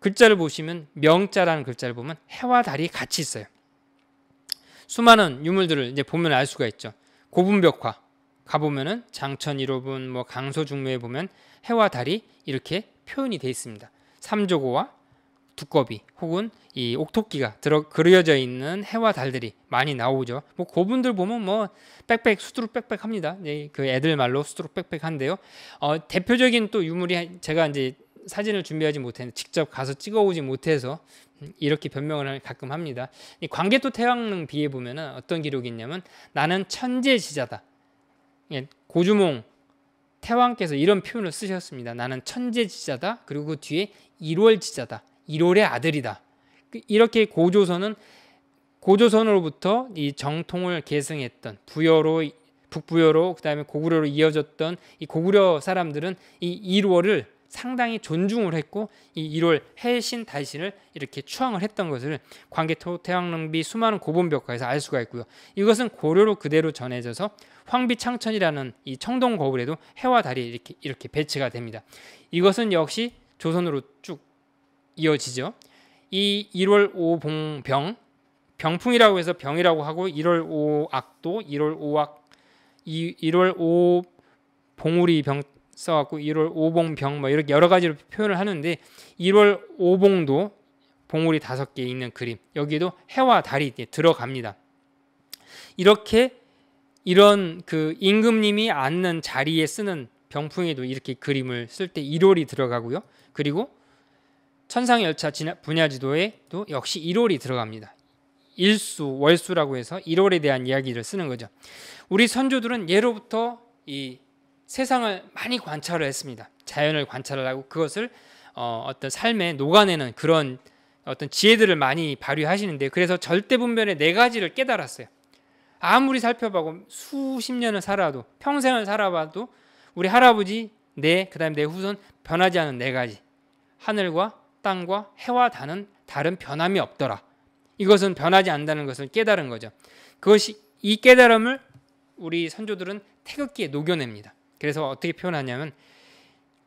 글자를 보시면 명자라는 글자를 보면 해와 달이 같이 있어요. 수많은 유물들을 이제 보면 알 수가 있죠. 고분벽화 가 보면은 장천 1호분 뭐 강소 중로에 보면 해와 달이 이렇게 표현이 되어 있습니다. 삼조고와 두꺼비 혹은 이 옥토끼가 들어 그려져 있는 해와 달들이 많이 나오죠. 뭐 고분들 보면 뭐 빽빽 수두룩 빽빽합니다. 네, 그 애들 말로 수두룩 빽빽한데요. 어, 대표적인 또 유물이 제가 이제 사진을 준비하지 못했는데 직접 가서 찍어오지 못해서 이렇게 변명을 가끔 합니다. 광개토 태왕릉 비에 보면 어떤 기록이 있냐면 나는 천재지자다. 예, 고주몽 태왕께서 이런 표현을 쓰셨습니다. 나는 천재지자다. 그리고 그 뒤에 1월지자다1월의 아들이다. 그 이렇게 고조선은 고조선으로부터 이 정통을 계승했던 부여로 북부여로 그다음에 고구려로 이어졌던 이 고구려 사람들은 이 1월을 상당히 존중을 했고 이 1월 해신 달신을 이렇게 추앙을 했던 것을 광개토 태양릉비 수많은 고분벽화에서알 수가 있고요. 이것은 고려로 그대로 전해져서 황비창천이라는 이 청동 거울에도 해와 달이 이렇게 이렇게 배치가 됩니다. 이것은 역시 조선으로 쭉 이어지죠. 이 1월 5봉병 병풍이라고 해서 병이라고 하고 1월 5악도 1월 5악 1월 5 봉우리 병 써갖고 1월 5봉 병뭐 이렇게 여러 가지로 표현을 하는데 1월 5봉도 봉우리 다섯 개 있는 그림 여기도 해와 달이 들어갑니다. 이렇게 이런 그 임금님이 앉는 자리에 쓰는 병풍에도 이렇게 그림을 쓸 때1월이 들어가고요. 그리고 천상열차 분야지도에도 역시 1월이 들어갑니다. 일수, 월수라고 해서 1월에 대한 이야기를 쓰는 거죠. 우리 선조들은 예로부터 이 세상을 많이 관찰을 했습니다. 자연을 관찰을 하고 그것을 어, 어떤 삶에 녹아내는 그런 어떤 지혜들을 많이 발휘하시는데 그래서 절대 분별의 네 가지를 깨달았어요. 아무리 살펴봐고 수십 년을 살아도 평생을 살아봐도 우리 할아버지, 내, 그다음에 내 후손 변하지 않은 네 가지. 하늘과 땅과 해와 다는 다른 변함이 없더라. 이것은 변하지 않는다는 것을 깨달은 거죠. 그것이 이 깨달음을 우리 선조들은 태극기에 녹여냅니다. 그래서 어떻게 표현하냐면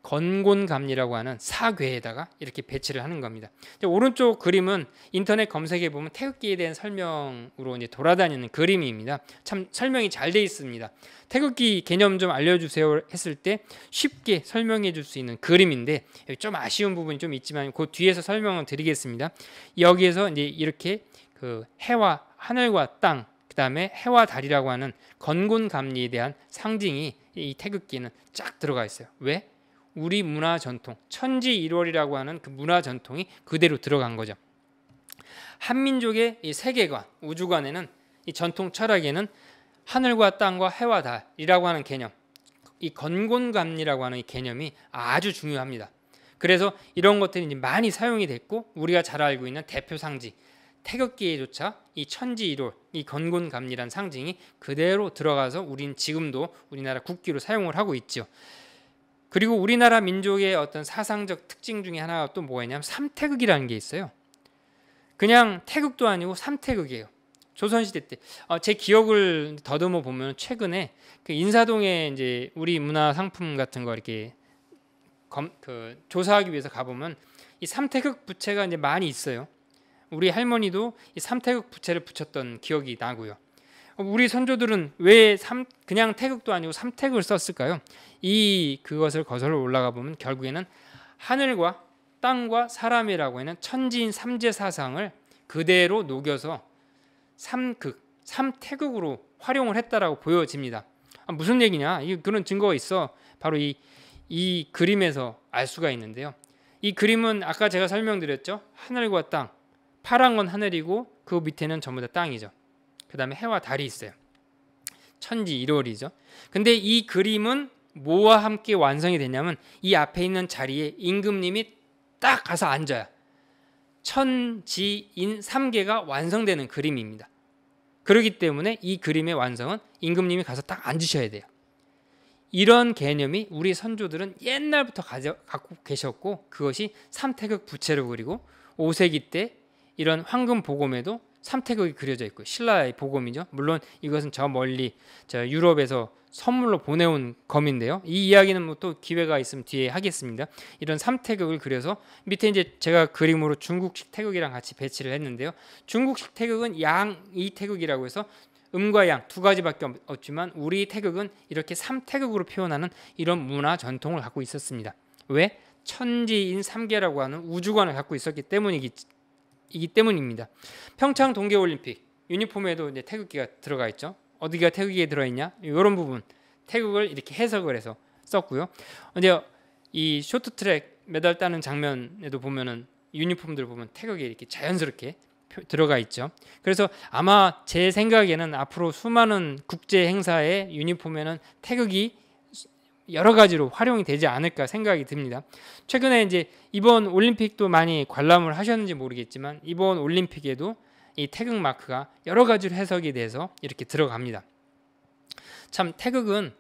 건곤감리라고 하는 사괴에다가 이렇게 배치를 하는 겁니다. 오른쪽 그림은 인터넷 검색해 보면 태극기에 대한 설명으로 이제 돌아다니는 그림입니다. 참 설명이 잘돼 있습니다. 태극기 개념 좀 알려주세요 했을 때 쉽게 설명해 줄 수 있는 그림인데 좀 아쉬운 부분이 좀 있지만 그 뒤에서 설명을 드리겠습니다. 여기에서 이제 이렇게 그 해와 하늘과 땅 그다음에 해와 달이라고 하는 건곤감리에 대한 상징이 이 태극기는 쫙 들어가 있어요. 왜? 우리 문화 전통, 천지 일월이라고 하는 그 문화 전통이 그대로 들어간 거죠. 한민족의 이 세계관, 우주관에는 이 전통 철학에는 하늘과 땅과 해와 달이라고 하는 개념, 이 건곤감리라고 하는 이 개념이 아주 중요합니다. 그래서 이런 것들이 이제 많이 사용이 됐고 우리가 잘 알고 있는 대표 상징 태극기에조차 이 천지일월 이 건곤감리란 상징이 그대로 들어가서 우린 지금도 우리나라 국기로 사용을 하고 있죠. 그리고 우리나라 민족의 어떤 사상적 특징 중에 하나가 또 뭐가 있냐면 삼태극이라는 게 있어요. 그냥 태극도 아니고 삼태극이에요. 조선시대 때. 어, 제 기억을 더듬어 보면 최근에 그 인사동에 이제 우리 문화 상품 같은 거 이렇게 검, 그 조사하기 위해서 가보면 이 삼태극 부채가 이제 많이 있어요. 우리 할머니도 이 삼태극 부채를 붙였던 기억이 나고요. 우리 선조들은 왜 3, 그냥 태극도 아니고 삼태극을 썼을까요? 이 그것을 거슬러 올라가 보면 결국에는 하늘과 땅과 사람이라고 하는 천지인 삼재 사상을 그대로 녹여서 삼극, 삼태극으로 활용을 했다라고 보여집니다. 아, 무슨 얘기냐? 이 그런 증거가 있어. 바로 이 이 그림에서 알 수가 있는데요. 이 그림은 아까 제가 설명드렸죠. 하늘과 땅. 파란 건 하늘이고 그 밑에는 전부 다 땅이죠. 그다음에 해와 달이 있어요. 천지 1월이죠. 근데 이 그림은 뭐와 함께 완성이 되냐면 이 앞에 있는 자리에 임금님이 딱 가서 앉아요. 천지인 3개가 완성되는 그림입니다. 그러기 때문에 이 그림의 완성은 임금님이 가서 딱 앉으셔야 돼요. 이런 개념이 우리 선조들은 옛날부터 가져, 갖고 계셨고 그것이 삼태극 부채를 그리고 5세기 때 이런 황금 복음에도 삼태극이 그려져 있고 신라의 보검이죠. 물론 이것은 저 멀리 저 유럽에서 선물로 보내온 검인데요. 이 이야기는 뭐또 기회가 있으면 뒤에 하겠습니다. 이런 삼태극을 그려서 밑에 이제 제가 그림으로 중국식 태극이랑 같이 배치를 했는데요. 중국식 태극은 양이 태극이라고 해서 음과 양 두 가지밖에 없지만 우리 태극은 이렇게 삼태극으로 표현하는 이런 문화 전통을 갖고 있었습니다. 왜? 천지인 삼계라고 하는 우주관을 갖고 있었기 때문이기 이기 때문입니다. 평창 동계올림픽 유니폼에도 이제 태극기가 들어가 있죠. 어디가 태극기에 들어있냐 이런 부분 태극을 이렇게 해석을 해서 썼고요. 근데 이 쇼트트랙 메달 따는 장면에도 보면은 유니폼들 보면 태극이 이렇게 자연스럽게 들어가 있죠. 그래서 아마 제 생각에는 앞으로 수많은 국제 행사의 유니폼에는 태극이 여러 가지로 활용이 되지 않을까 생각이 듭니다. 최근에 이제 이번 올림픽도 많이 관람을 하셨는지 모르겠지만 이번 올림픽에도 이 태극 마크가 여러 가지로 해석이 돼서 이렇게 들어갑니다. 참 태극은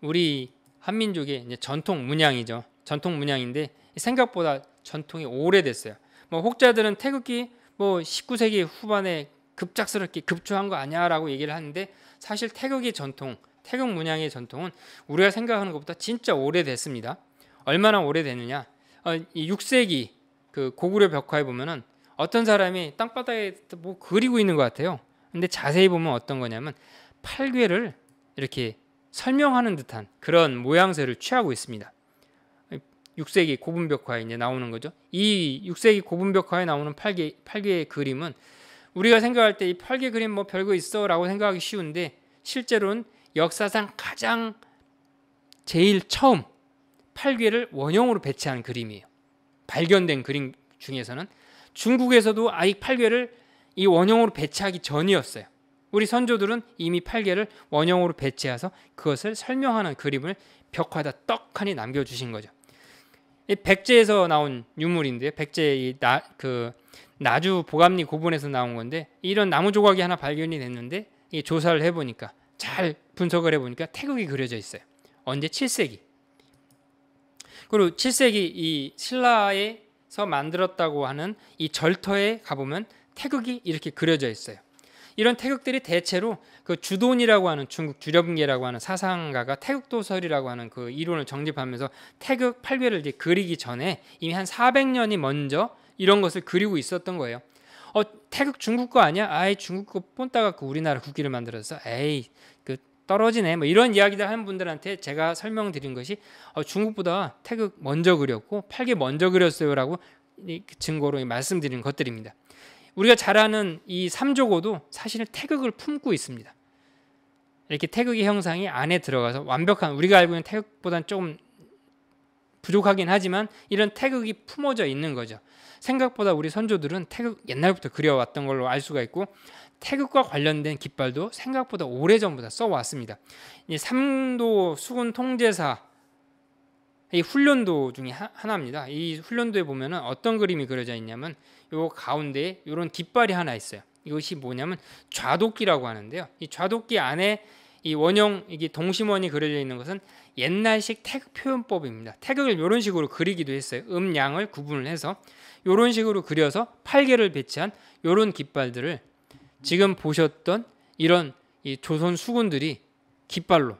우리 한민족의 전통 문양이죠. 전통 문양인데 생각보다 전통이 오래됐어요. 뭐 혹자들은 태극기 뭐 19세기 후반에 급작스럽게 급조한 거 아니야라고 얘기를 하는데 사실 태극의 전통 태극 문양의 전통은 우리가 생각하는 것보다 진짜 오래됐습니다. 얼마나 오래됐느냐? 6세기 어, 그 고구려 벽화에 보면은 어떤 사람이 땅바닥에 뭐 그리고 있는 것 같아요. 근데 자세히 보면 어떤 거냐면 팔괘를 이렇게 설명하는 듯한 그런 모양새를 취하고 있습니다. 6세기 고분벽화에 이제 나오는 거죠. 이 6세기 고분벽화에 나오는 팔괘 팔괘의 그림은 우리가 생각할 때 이 팔괘 그림 뭐 별거 있어라고 생각하기 쉬운데 실제로는 역사상 가장 제일 처음 팔괘를 원형으로 배치한 그림이에요. 발견된 그림 중에서는 중국에서도 아이 팔괘를 이 원형으로 배치하기 전이었어요. 우리 선조들은 이미 팔괘를 원형으로 배치해서 그것을 설명하는 그림을 벽화에다 떡하니 남겨주신 거죠. 백제에서 나온 유물인데요. 백제의 나, 그 나주 보감리 고분에서 나온 건데 이런 나무 조각이 하나 발견이 됐는데 이 조사를 해보니까 잘 분석을 해보니까 태극이 그려져 있어요. 언제 7세기. 그리고 7세기 이 신라에서 만들었다고 하는 이 절터에 가보면 태극이 이렇게 그려져 있어요. 이런 태극들이 대체로 그 주돈이라고 하는 중국 주렵계라고 하는 사상가가 태극 도설이라고 하는 그 이론을 정립하면서 태극 팔괘를 이제 그리기 전에 이미 한 400년이 먼저 이런 것을 그리고 있었던 거예요. 어 태극 중국 거 아니야? 아이 중국 거뽐따가그 우리나라 국기를 만들어서 에이 떨어지네 뭐 이런 이야기들 하는 분들한테 제가 설명드린 것이 어, 중국보다 태극 먼저 그렸고 팔기 먼저 그렸어요라고 증거로 말씀드린 것들입니다. 우리가 잘 아는 이 삼조고도 사실 태극을 품고 있습니다. 이렇게 태극의 형상이 안에 들어가서 완벽한 우리가 알고 있는 태극보다는 조금 부족하긴 하지만 이런 태극이 품어져 있는 거죠. 생각보다 우리 선조들은 태극 옛날부터 그려왔던 걸로 알 수가 있고 태극과 관련된 깃발도 생각보다 오래전부터 써왔습니다. 이 삼도 수군 통제사 이 훈련도 중에 하, 나입니다이 훈련도에 보면 어떤 그림이 그려져 있냐면 요 가운데에 요런 깃발이 하나 있어요. 이것이 뭐냐면 좌도끼라고 하는데요. 이 좌도끼 안에 이 원형 이게 동심원이 그려져 있는 것은 옛날식 태극 표현법입니다. 태극을 이런 식으로 그리기도 했어요. 음양을 구분을 해서 이런 식으로 그려서 팔개를 배치한 이런 깃발들을 지금 보셨던 이런 조선 수군들이 깃발로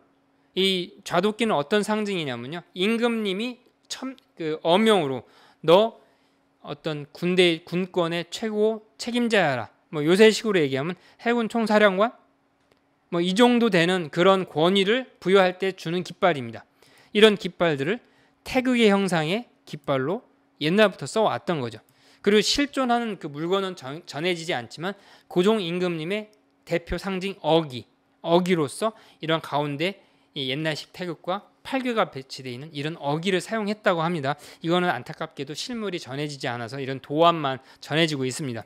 이 좌도끼는 어떤 상징이냐면요. 임금님이 참그 어명으로 너 어떤 군대 군권의 최고 책임자야라. 뭐 요새식으로 얘기하면 해군 총사령관 뭐 이 정도 되는 그런 권위를 부여할 때 주는 깃발입니다. 이런 깃발들을 태극의 형상의 깃발로 옛날부터 써왔던 거죠. 그리고 실존하는 그 물건은 전, 전해지지 않지만 고종 임금님의 대표 상징 어기, 어기로서 이런 가운데 옛날식 태극과 팔괘가 배치되어 있는 이런 어기를 사용했다고 합니다. 이거는 안타깝게도 실물이 전해지지 않아서 이런 도안만 전해지고 있습니다.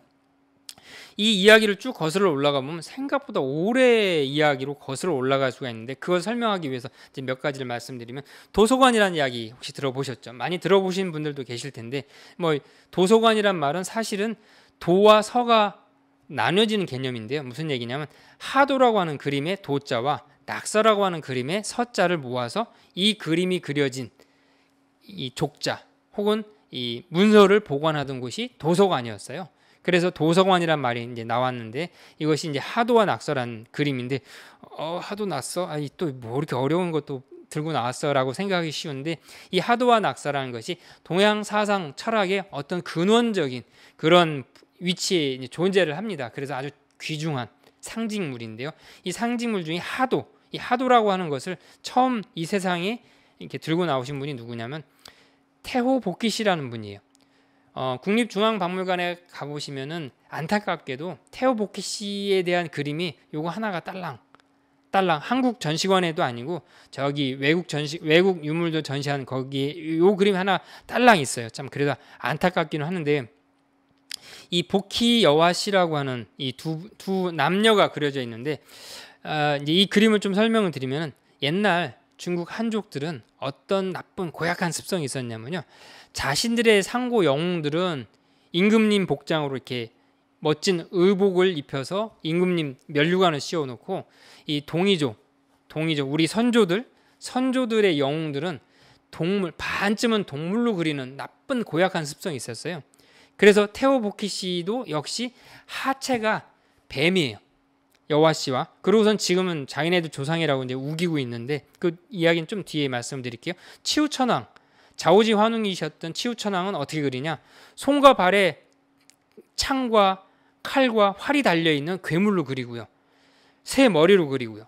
이 이야기를 쭉 거슬러 올라가 보면 생각보다 오래 이야기로 거슬러 올라갈 수가 있는데 그걸 설명하기 위해서 이제 몇 가지를 말씀드리면 도서관이라는 이야기 혹시 들어보셨죠? 많이 들어보신 분들도 계실 텐데 뭐 도서관이란 말은 사실은 도와 서가 나눠지는 개념인데요. 무슨 얘기냐면 하도라고 하는 그림의 도자와 낙서라고 하는 그림의 서자를 모아서 이 그림이 그려진 이 족자 혹은 이 문서를 보관하던 곳이 도서관이었어요. 그래서 도서관이란 말이 이제 나왔는데 이것이 이제 하도와 낙서란 그림인데 어 하도 낙서 아니 또 뭐 이렇게 어려운 것도 들고 나왔어라고 생각하기 쉬운데 이 하도와 낙서라는 것이 동양 사상 철학의 어떤 근원적인 그런 위치에 존재를 합니다. 그래서 아주 귀중한 상징물인데요. 이 상징물 중에 하도 이 하도라고 하는 것을 처음 이 세상에 이렇게 들고 나오신 분이 누구냐면 태호 복기시라는 분이에요. 어, 국립중앙박물관에 가보시면은 안타깝게도 태호 보키 씨에 대한 그림이 요거 하나가 딸랑 딸랑 한국 전시관에도 아니고 저기 외국 전시 외국 유물도 전시한 거기 에요 그림 하나 딸랑 있어요. 참 그래도 안타깝기는 하는데 이 보키 여화 씨라고 하는 이 두 두 남녀가 그려져 있는데 어, 이제 이 그림을 좀 설명을 드리면은 옛날 중국 한족들은 어떤 나쁜 고약한 습성이 있었냐면요. 자신들의 상고 영웅들은 임금님 복장으로 이렇게 멋진 의복을 입혀서 임금님 면류관을 씌워놓고 이 동이조, 동이조 우리 선조들, 선조들의 영웅들은 동물 반쯤은 동물로 그리는 나쁜 고약한 습성이 있었어요. 그래서 테오보키 씨도 역시 하체가 뱀이에요. 여와 씨와 그러고선 지금은 자기네들 조상이라고 이제 우기고 있는데 그 이야기는 좀 뒤에 말씀드릴게요. 치우천왕 자오지 환웅이셨던 치우천왕은 어떻게 그리냐? 손과 발에 창과 칼과 활이 달려 있는 괴물로 그리고요. 새 머리로 그리고요.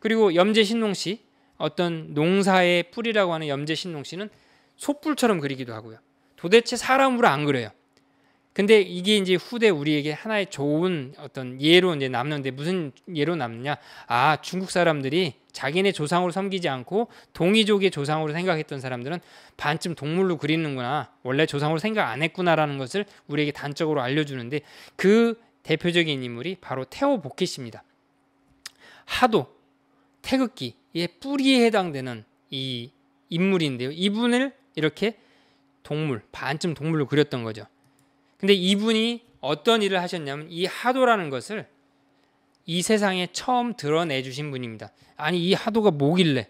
그리고 염제 신농 씨 어떤 농사의 뿌리라고 하는 염제 신농 씨는 촛불처럼 그리기도 하고요. 도대체 사람으로 안 그려요. 근데 이게 이제 후대 우리에게 하나의 좋은 어떤 예로 이제 남는데 무슨 예로 남느냐? 아, 중국 사람들이 자기네 조상으로 섬기지 않고 동이족의 조상으로 생각했던 사람들은 반쯤 동물로 그리는구나. 원래 조상으로 생각 안 했구나라는 것을 우리에게 단적으로 알려주는데 그 대표적인 인물이 바로 태오 보켓입니다. 하도 태극기의 뿌리에 해당되는 이 인물인데요. 이분을 이렇게 동물, 반쯤 동물로 그렸던 거죠. 근데 이분이 어떤 일을 하셨냐면 이 하도라는 것을 이 세상에 처음 드러내 주신 분입니다. 아니 이 하도가 뭐길래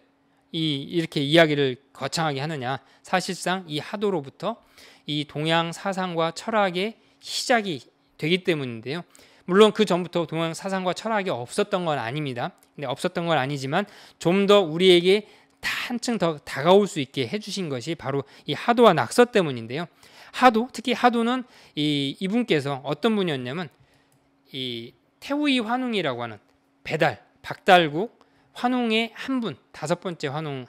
이 이렇게 이야기를 거창하게 하느냐? 사실상 이 하도로부터 이 동양 사상과 철학의 시작이 되기 때문인데요. 물론 그 전부터 동양 사상과 철학이 없었던 건 아닙니다. 근데 없었던 건 아니지만 좀 더 우리에게 한층 더 다가올 수 있게 해주신 것이 바로 이 하도와 낙서 때문인데요. 하도 특히 하도는 이 이분께서 어떤 분이었냐면 이 태우이 환웅이라고 하는 배달 박달국 환웅의 한 분 다섯 번째 환웅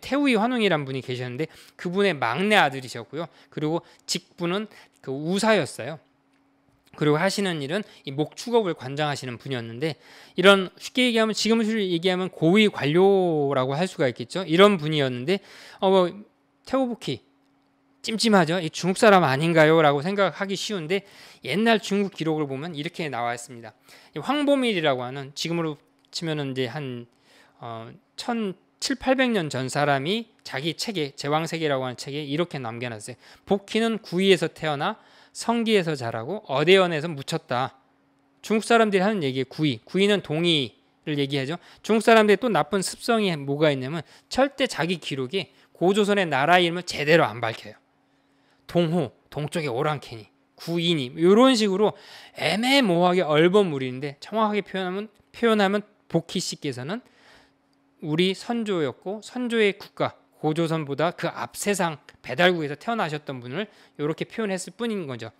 태우이 환웅이란 분이 계셨는데 그분의 막내 아들이셨고요. 그리고 직분은 그 우사였어요. 그리고 하시는 일은 이 목축업을 관장하시는 분이었는데 이런 쉽게 얘기하면 지금 얘기하면 고위 관료라고 할 수가 있겠죠. 이런 분이었는데 어 뭐, 태우부키 찜찜하죠. 이 중국 사람 아닌가요?라고 생각하기 쉬운데 옛날 중국 기록을 보면 이렇게 나와 있습니다. 황보밀이라고 하는 지금으로 치면은 이제 한 어, 1700년 전 사람이 자기 책에 제왕세계라고 하는 책에 이렇게 남겨놨어요. 복희는 구이에서 태어나 성기에서 자라고 어대연에서 묻혔다. 중국 사람들이 하는 얘기 구이, 구이는 동의를 얘기하죠. 중국 사람들이 또 나쁜 습성이 뭐가 있냐면 절대 자기 기록에 고조선의 나라 이름을 제대로 안 밝혀요. 동호, 동쪽에 오랑캐니, 구이니 이런 뭐 식으로 애매모호하게 얼버무리는데 정확하게 표현하면 표현하면 복희 씨께서는 우리 선조였고 선조의 국가 고조선보다 그앞 세상 배달국에서 태어나셨던 분을 이렇게 표현했을 뿐인 거죠.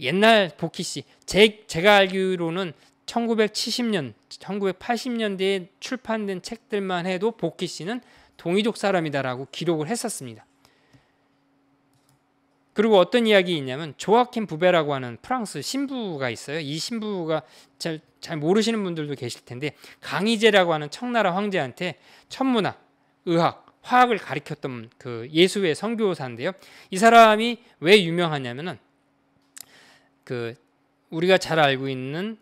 옛날 복희 씨, 제, 제가 알기로는 1970년, 1980년대에 출판된 책들만 해도 복희 씨는 동이족 사람이다라고 기록을 했었습니다. 그리고 어떤 이야기 있냐면 조아킴 부베라고 하는 프랑스 신부가 있어요. 이 신부가 잘, 잘 모르시는 분들도 계실 텐데 강희재라고 하는 청나라 황제한테 천문학, 의학, 화학을 가리켰던 그 예수의 선교사인데요. 이 사람이 왜 유명하냐면은 그 우리가 잘 알고 있는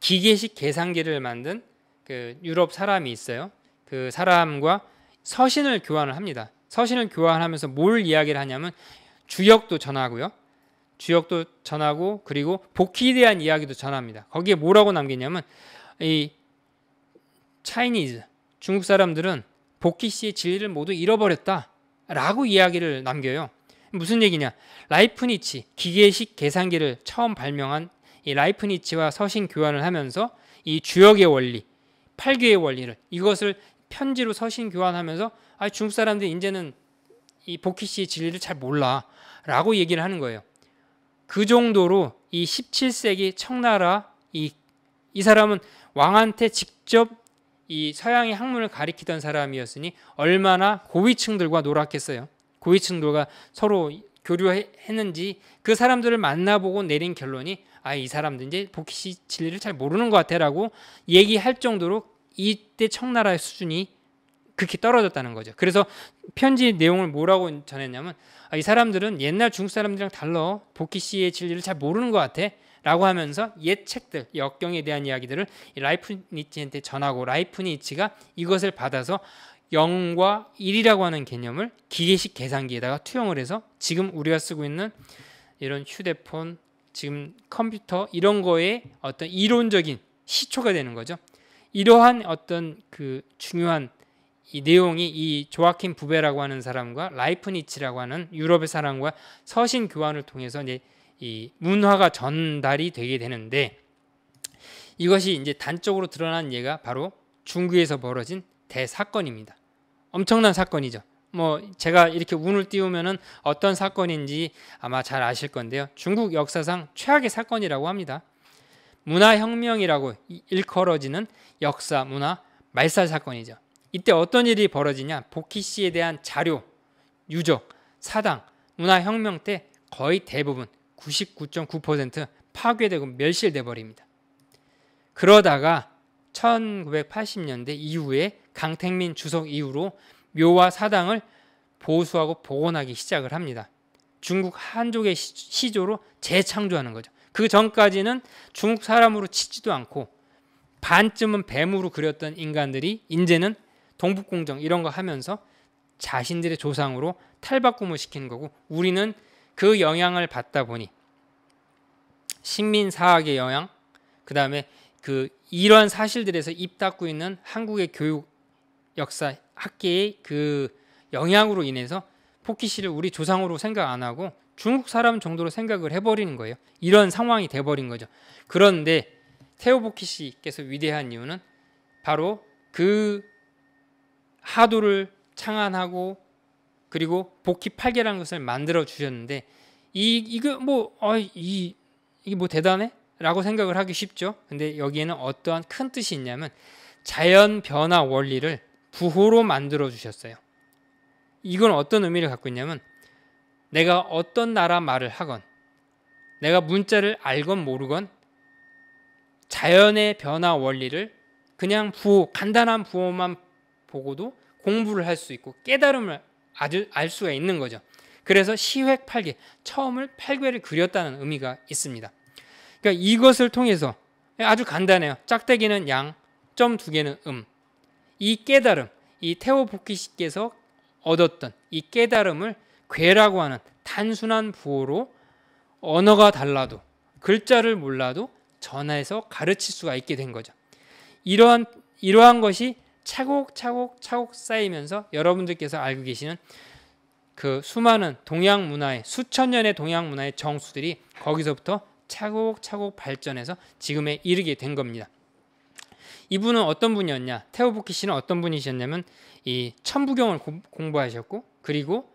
기계식 계산기를 만든 그 유럽 사람이 있어요. 그 사람과 서신을 교환을 합니다. 서신을 교환하면서 뭘 이야기를 하냐면 주역도 전하고요. 주역도 전하고 그리고 복귀에 대한 이야기도 전합니다. 거기에 뭐라고 남겼냐면 이 차이니즈 중국 사람들은 복귀 씨의 진리를 모두 잃어버렸다라고 이야기를 남겨요. 무슨 얘기냐? 라이프니치 기계식 계산기를 처음 발명한 이 라이프니치와 서신 교환을 하면서 이 주역의 원리, 팔괘의 원리를 이것을 편지로 서신 교환하면서 아 중국 사람들이 이제는 이 복희 씨의 진리를 잘 몰라라고 얘기를 하는 거예요. 그 정도로 이 17세기 청나라 이, 이 사람은 왕한테 직접 이 서양의 학문을 가리키던 사람이었으니 얼마나 고위층들과 놀았겠어요. 고위층들과 서로 교류했는지 그 사람들을 만나보고 내린 결론이 아 이 사람들 이제 복희씨 진리를 잘 모르는 것 같아라고 얘기할 정도로 이때 청나라의 수준이 극히 떨어졌다는 거죠. 그래서 편지 내용을 뭐라고 전했냐면 아, 이 사람들은 옛날 중국 사람들이랑 달러 복귀시의 진리를 잘 모르는 것 같아. 라고 하면서 옛 책들, 역경에 대한 이야기들을 라이프니치한테 전하고 라이프니치가 이것을 받아서 0과 1이라고 하는 개념을 기계식 계산기에다가 투영을 해서 지금 우리가 쓰고 있는 이런 휴대폰, 지금 컴퓨터 이런 거에 어떤 이론적인 시초가 되는 거죠. 이러한 어떤 그 중요한 이 내용이 이 조아킨 부베라고 하는 사람과 라이프니치라고 하는 유럽의 사람과 서신 교환을 통해서 이제 이 문화가 전달이 되게 되는데 이것이 이제 단적으로 드러난 예가 바로 중국에서 벌어진 대사건입니다. 엄청난 사건이죠. 뭐 제가 이렇게 운을 띄우면은 어떤 사건인지 아마 잘 아실 건데요. 중국 역사상 최악의 사건이라고 합니다. 문화혁명이라고 일컬어지는 역사 문화 말살 사건이죠. 이때 어떤 일이 벌어지냐? 복희 씨에 대한 자료, 유적, 사당, 문화혁명 때 거의 대부분 99.9% 파괴되고 멸실돼 버립니다. 그러다가 1980년대 이후에 강택민 주석 이후로 묘와 사당을 보수하고 복원하기 시작을 합니다. 중국 한족의 시조로 재창조하는 거죠. 그 전까지는 중국 사람으로 치지도 않고 반쯤은 뱀으로 그렸던 인간들이 이제는 동북공정 이런 거 하면서 자신들의 조상으로 탈바꿈을 시키는 거고 우리는 그 영향을 받다 보니 식민사학의 영향 그다음에 그 이런 사실들에서 입 닫고 있는 한국의 교육 역사 학계의 그 영향으로 인해서 포키시를 우리 조상으로 생각 안 하고 중국 사람 정도로 생각을 해버리는 거예요. 이런 상황이 돼버린 거죠. 그런데 테오 포키시께서 위대한 이유는 바로 그 하도를 창안하고 그리고 복희 팔계라는 것을 만들어 주셨는데 이 이거 뭐 어, 이, 이게 뭐 대단해? 라고 생각을 하기 쉽죠. 근데 여기에는 어떠한 큰 뜻이 있냐면 자연 변화 원리를 부호로 만들어 주셨어요. 이건 어떤 의미를 갖고 있냐면 내가 어떤 나라 말을 하건 내가 문자를 알건 모르건 자연의 변화 원리를 그냥 부호 간단한 부호만 보고도 공부를 할 수 있고 깨달음을 아주 알 수가 있는 거죠. 그래서 시획 8개, 처음을 8괘를 그렸다는 의미가 있습니다. 그러니까 이것을 통해서 아주 간단해요. 짝대기는 양, 점 두 개는 음. 이 깨달음, 이 태호 복귀식께서 얻었던 이 깨달음을 괴라고 하는 단순한 부호로 언어가 달라도 글자를 몰라도 전해서 가르칠 수가 있게 된 거죠. 이러한 이러한 것이 차곡차곡 차곡 쌓이면서 여러분들께서 알고 계시는 그 수많은 동양 문화의 수천 년의 동양 문화의 정수들이 거기서부터 차곡차곡 발전해서 지금에 이르게 된 겁니다. 이분은 어떤 분이었냐? 테오부키 씨는 어떤 분이셨냐면 이 천부경을 공부하셨고 그리고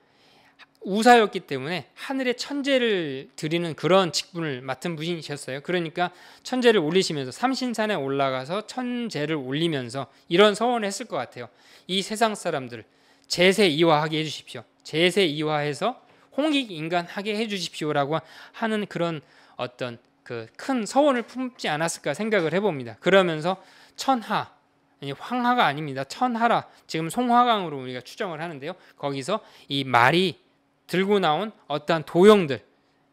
우사였기 때문에 하늘의 천재를 드리는 그런 직분을 맡은 분이셨어요. 그러니까 천재를 올리시면서 삼신산에 올라가서 천재를 올리면서 이런 서원을 했을 것 같아요. 이 세상 사람들 제세 이화하게 해주십시오. 제세 이화해서 홍익 인간하게 해주십시오라고 하는 그런 어떤 그 큰 서원을 품지 않았을까 생각을 해봅니다. 그러면서 천하 황하가 아닙니다. 천하라 지금 송화강으로 우리가 추정을 하는데요. 거기서 이 말이 들고 나온 어떠한 도형들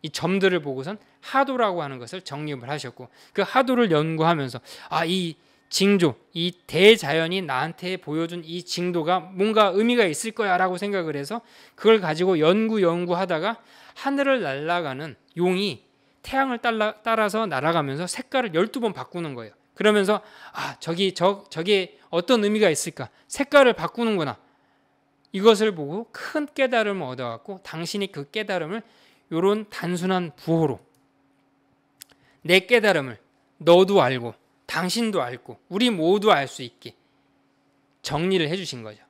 이 점들을 보고선 하도라고 하는 것을 정립을 하셨고 그 하도를 연구하면서 아 이 징조 이 대자연이 나한테 보여준 이 징도가 뭔가 의미가 있을 거야라고 생각을 해서 그걸 가지고 연구 연구하다가 하늘을 날아가는 용이 태양을 따라, 따라서 날아가면서 색깔을 12번 바꾸는 거예요. 그러면서 아 저기 저 저게 어떤 의미가 있을까? 색깔을 바꾸는구나. 이것을 보고 큰 깨달음을 얻어갖고 당신이 그 깨달음을 요런 단순한 부호로 내 깨달음을 너도 알고 당신도 알고 우리 모두 알 수 있게 정리를 해주신 거죠.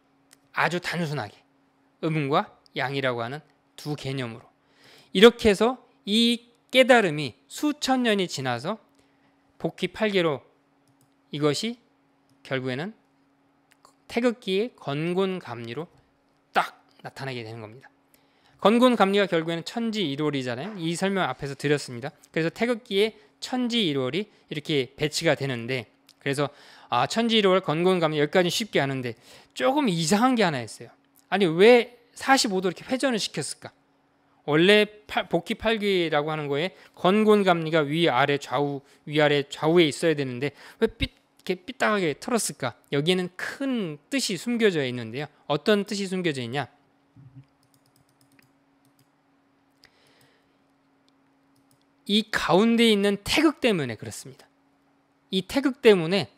아주 단순하게 음과 양이라고 하는 두 개념으로 이렇게 해서 이 깨달음이 수천 년이 지나서 복귀 팔개로 이것이 결국에는 태극기의 건곤감리로 나타나게 되는 겁니다. 건곤 감리가 결국에는 천지 일월이잖아요. 이 설명 앞에서 드렸습니다. 그래서 태극기에 천지 일월이 이렇게 배치가 되는데 그래서 아 천지 일월 건곤 감리 여기까지 쉽게 하는데 조금 이상한 게 하나 있어요. 아니 왜 45도 이렇게 회전을 시켰을까? 원래 팔, 복귀 팔기라고 하는 거에 건곤 감리가 위 아래 좌우 위 아래 좌우에 있어야 되는데 왜 삐, 이렇게 삐딱하게 틀었을까? 여기에는 큰 뜻이 숨겨져 있는데요. 어떤 뜻이 숨겨져 있냐? 이 가운데 있는 태극 때문에 그렇습니다. 이 태극 때문에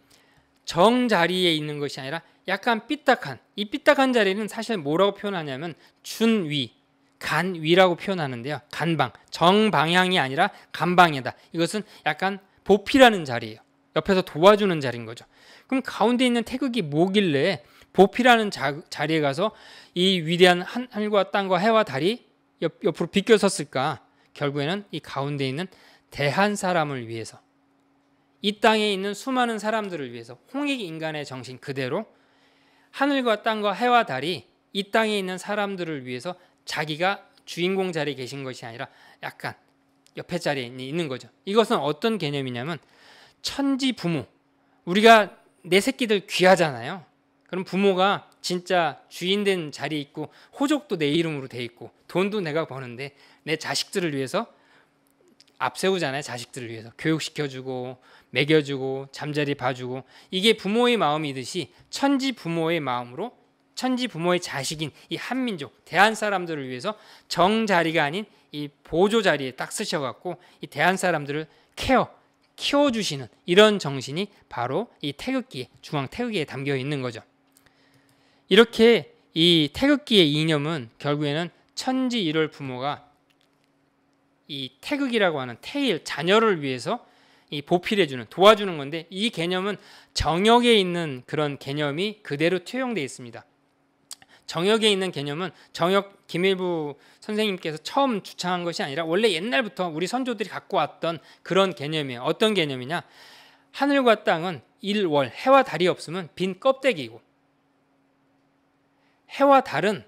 정자리에 있는 것이 아니라 약간 삐딱한 이 삐딱한 자리는 사실 뭐라고 표현하냐면 준위 간위라고 표현하는데요. 간방 정방향이 아니라 간방이다. 이것은 약간 보피라는 자리예요. 옆에서 도와주는 자리인 거죠. 그럼 가운데 있는 태극이 뭐길래 보피라는 자, 리에 가서 이 위대한 하늘과 땅과 해와 달이 옆, 옆으로 비껴 섰을까? 결국에는 이 가운데 있는 대한 사람을 위해서 이 땅에 있는 수많은 사람들을 위해서 홍익 인간의 정신 그대로 하늘과 땅과 해와 달이 이 땅에 있는 사람들을 위해서 자기가 주인공 자리에 계신 것이 아니라 약간 옆에 자리에 있는 거죠. 이것은 어떤 개념이냐면 천지 부모 우리가 내 새끼들 귀하잖아요. 그럼 부모가 진짜 주인 된 자리에 있고 호족도내 이름으로 돼 있고 돈도 내가 버는데 내 자식들을 위해서 앞세우잖아요. 자식들을 위해서 교육시켜주고 먹여주고 잠자리 봐주고 이게 부모의 마음이듯이 천지 부모의 마음으로 천지 부모의 자식인 이 한민족 대한 사람들을 위해서 정 자리가 아닌 이 보조 자리에 딱 쓰셔갖고 이 대한 사람들을 케어 키워주시는 이런 정신이 바로 이 태극기에 중앙 태극기에 담겨 있는 거죠. 이렇게 이 태극기의 이념은 결국에는 천지 일월 부모가 이 태극이라고 하는 태일 자녀를 위해서 이 보필해주는 도와주는 건데 이 개념은 정역에 있는 그런 개념이 그대로 투영돼 있습니다. 정역에 있는 개념은 정역 김일부 선생님께서 처음 주창한 것이 아니라 원래 옛날부터 우리 선조들이 갖고 왔던 그런 개념이에요. 어떤 개념이냐? 하늘과 땅은 일월 해와 달이 없으면 빈 껍데기이고 해와 달은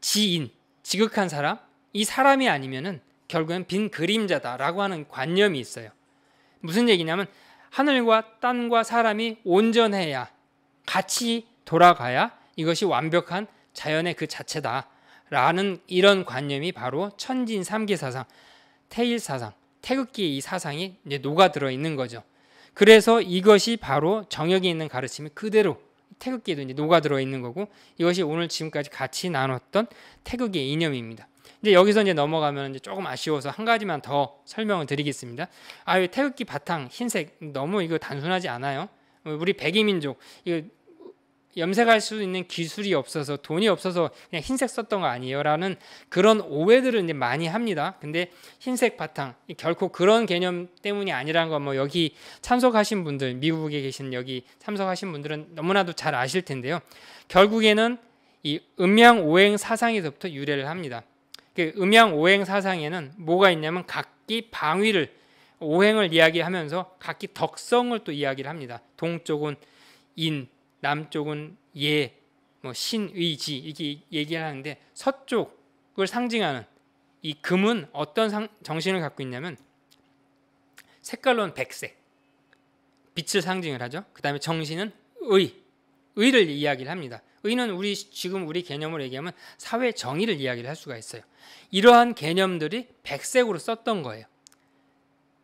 지인, 지극한 사람, 이 사람이 아니면은 결국엔 빈 그림자다라고 하는 관념이 있어요. 무슨 얘기냐면 하늘과 땅과 사람이 온전해야 같이 돌아가야 이것이 완벽한 자연의 그 자체다라는 이런 관념이 바로 천진 삼계 사상, 태일 사상, 태극기의 이 사상이 녹아 들어 있는 거죠. 그래서 이것이 바로 정역에 있는 가르침이 그대로 태극기도 이제 녹아 들어 있는 거고 이것이 오늘 지금까지 같이 나눴던 태극의 기 이념입니다. 이제 여기서 이제 넘어가면 이제 조금 아쉬워서 한 가지만 더 설명을 드리겠습니다. 아, 태극기 바탕 흰색 너무 이거 단순하지 않아요? 우리 백이민족 이거 염색할 수 있는 기술이 없어서 돈이 없어서 그냥 흰색 썼던 거 아니에요라는 그런 오해들을 이제 많이 합니다. 근데 흰색 바탕 결코 그런 개념 때문이 아니라는 건뭐 여기 참석하신 분들 미국에 계신 여기 참석하신 분들은 너무나도 잘 아실 텐데요. 결국에는 이 음양 오행 사상에서부터 유래를 합니다. 그 음양 오행 사상에는 뭐가 있냐면 각기 방위를 오행을 이야기하면서 각기 덕성을 또 이야기를 합니다. 동쪽은 인, 남쪽은 예, 뭐 신의지 이렇게 얘기를 하는데 서쪽을 상징하는 이 금은 어떤 상, 정신을 갖고 있냐면 색깔로는 백색, 빛을 상징을 하죠. 그 다음에 정신은 의, 의를 이야기를 합니다. 의는 우리 지금 우리 개념으로 얘기하면 사회 정의를 이야기를 할 수가 있어요. 이러한 개념들이 백색으로 썼던 거예요.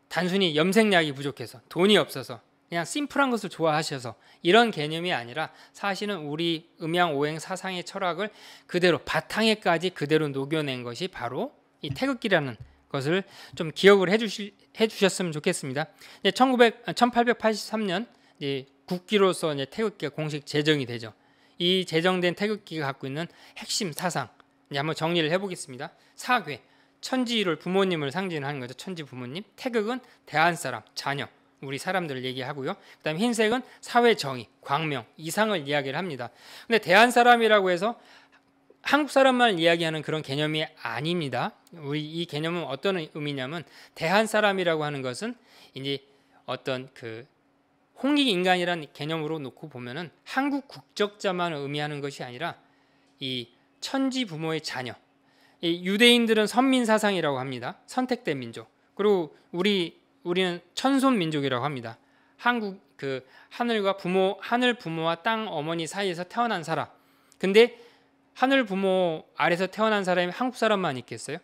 단순히 염색약이 부족해서 돈이 없어서 그냥 심플한 것을 좋아하셔서 이런 개념이 아니라 사실은 우리 음양 오행 사상의 철학을 그대로 바탕에까지 그대로 녹여낸 것이 바로 이 태극기라는 것을 좀 기억을 해주실 해주셨으면 좋겠습니다. 1900 1883년 아, 이제 국기로서 이제 태극기가 공식 제정이 되죠. 이 제정된 태극기가 갖고 있는 핵심 사상 이제 한번 정리를 해보겠습니다. 사괴 천지를 부모님을 상징하는 거죠. 천지 부모님 태극은 대한 사람 자녀 우리 사람들 을 얘기하고요. 그다음 흰색은 사회 정의, 광명, 이상을 이야기를 합니다. 근데 대한 사람이라고 해서 한국 사람만 이야기하는 그런 개념이 아닙니다. 우리 이 개념은 어떤 의미냐면 대한 사람이라고 하는 것은 이제 어떤 그 홍익 인간이라는 개념으로 놓고 보면은 한국 국적자만 의미하는 것이 아니라 이 천지 부모의 자녀. 이 유대인들은 선민 사상이라고 합니다. 선택된 민족. 그리고 우리 우리는 천손 민족이라고 합니다. 한국 그 하늘과 부모 하늘 부모와 땅 어머니 사이에서 태어난 사람. 근데 하늘 부모 아래서 태어난 사람이 한국 사람만 있겠어요?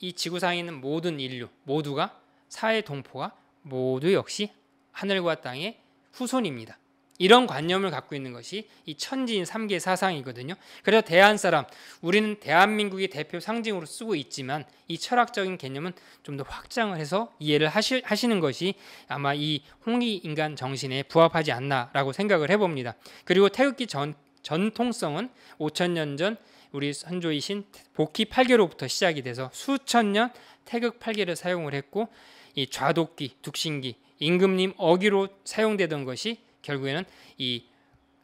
이 지구상에 있는 모든 인류 모두가 사회 동포가 모두 역시 하늘과 땅의 후손입니다. 이런 관념을 갖고 있는 것이 이 천지인 삼계 사상이거든요. 그래서 대한 사람, 우리는 대한민국의 대표 상징으로 쓰고 있지만 이 철학적인 개념은 좀 더 확장을 해서 이해를 하시, 하시는 것이 아마 이 홍기 인간 정신에 부합하지 않나라고 생각을 해봅니다. 그리고 태극기 전, 전통성은 5천 년 전 우리 선조이신 복희 8개로부터 시작이 돼서 수천 년 태극 8개를 사용을 했고 이 좌도끼, 둑신기, 임금님 어기로 사용되던 것이 결국에는 이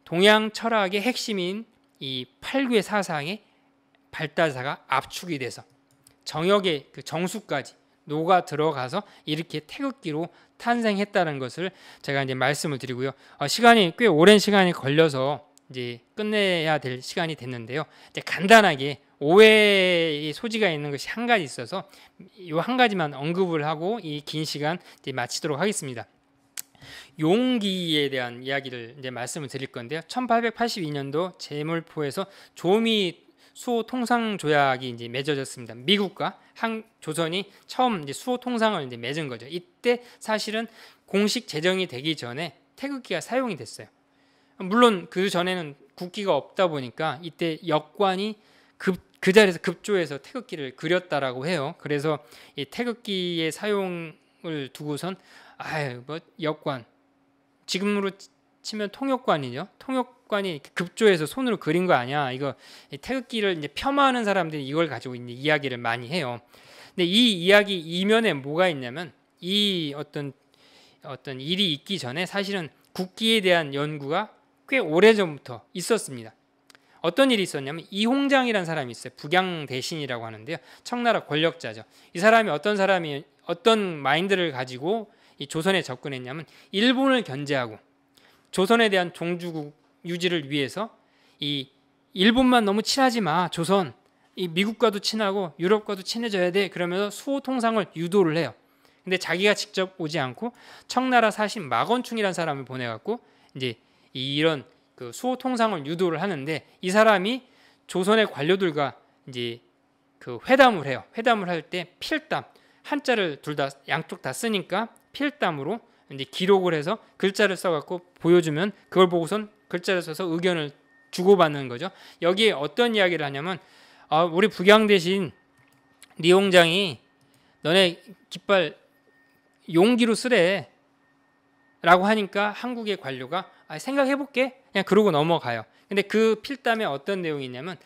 동양 철학의 핵심인 이 팔구의 사상의 발달사가 압축이 돼서 정역의 그 정수까지 노가 들어가서 이렇게 태극기로 탄생했다는 것을 제가 이제 말씀을 드리고요. 어, 시간이 꽤 오랜 시간이 걸려서 이제 끝내야 될 시간이 됐는데요. 이제 간단하게 오해의 소지가 있는 것이 한 가지 있어서 이 한 가지만 언급을 하고 이 긴 시간 이제 마치도록 하겠습니다. 용기에 대한 이야기를 이제 말씀을 드릴 건데요. 1882년도 제물포에서 조미 수호 통상 조약이 이제 맺어졌습니다. 미국과 한 조선이 처음 이제 수호 통상을 이제 맺은 거죠. 이때 사실은 공식 제정이 되기 전에 태극기가 사용이 됐어요. 물론 그 전에는 국기가 없다 보니까 이때 역관이 급, 그 자리에서 급조해서 태극기를 그렸다라고 해요. 그래서 이 태극기의 사용을 두고선 아유 뭐 역관 지금으로 치면 통역관이죠. 통역관이 급조해서 손으로 그린 거 아니야. 이거 태극기를 이제 폄하하는 사람들이 이걸 가지고 이제 이야기를 많이 해요. 근데 이 이야기 이면에 뭐가 있냐면 이 어떤 어떤 일이 있기 전에 사실은 국기에 대한 연구가 꽤 오래 전부터 있었습니다. 어떤 일이 있었냐면 이홍장이라는 사람이 있어요. 북양 대신이라고 하는데요. 청나라 권력자죠. 이 사람이 어떤 사람이 어떤 마인드를 가지고 이 조선에 접근했냐면 일본을 견제하고 조선에 대한 종주국 유지를 위해서 이 일본만 너무 친하지 마 조선 이 미국과도 친하고 유럽과도 친해져야 돼 그러면서 수호 통상을 유도를 해요. 근데 자기가 직접 오지 않고 청나라 사신 마건충이라는 사람을 보내갖고 이제 이런 그 수호 통상을 유도를 하는데 이 사람이 조선의 관료들과 이제 그 회담을 해요. 회담을 할 때 필담 한자를 둘 다 양쪽 다 쓰니까 필담으로 이제 기록을 해서 글자를 써갖고 보여주면 그걸 보고선 글자를 써서 의견을 주고받는 거죠. 여기에 어떤 이야기를 하냐면 아, 우리 부양 대신 리홍장이 너네 깃발 용기로 쓰래 라고 하니까 한국의 관료가 아, 생각해볼게 그냥 그러고 넘어가요. 근데 그 필담에 어떤 내용이 있냐면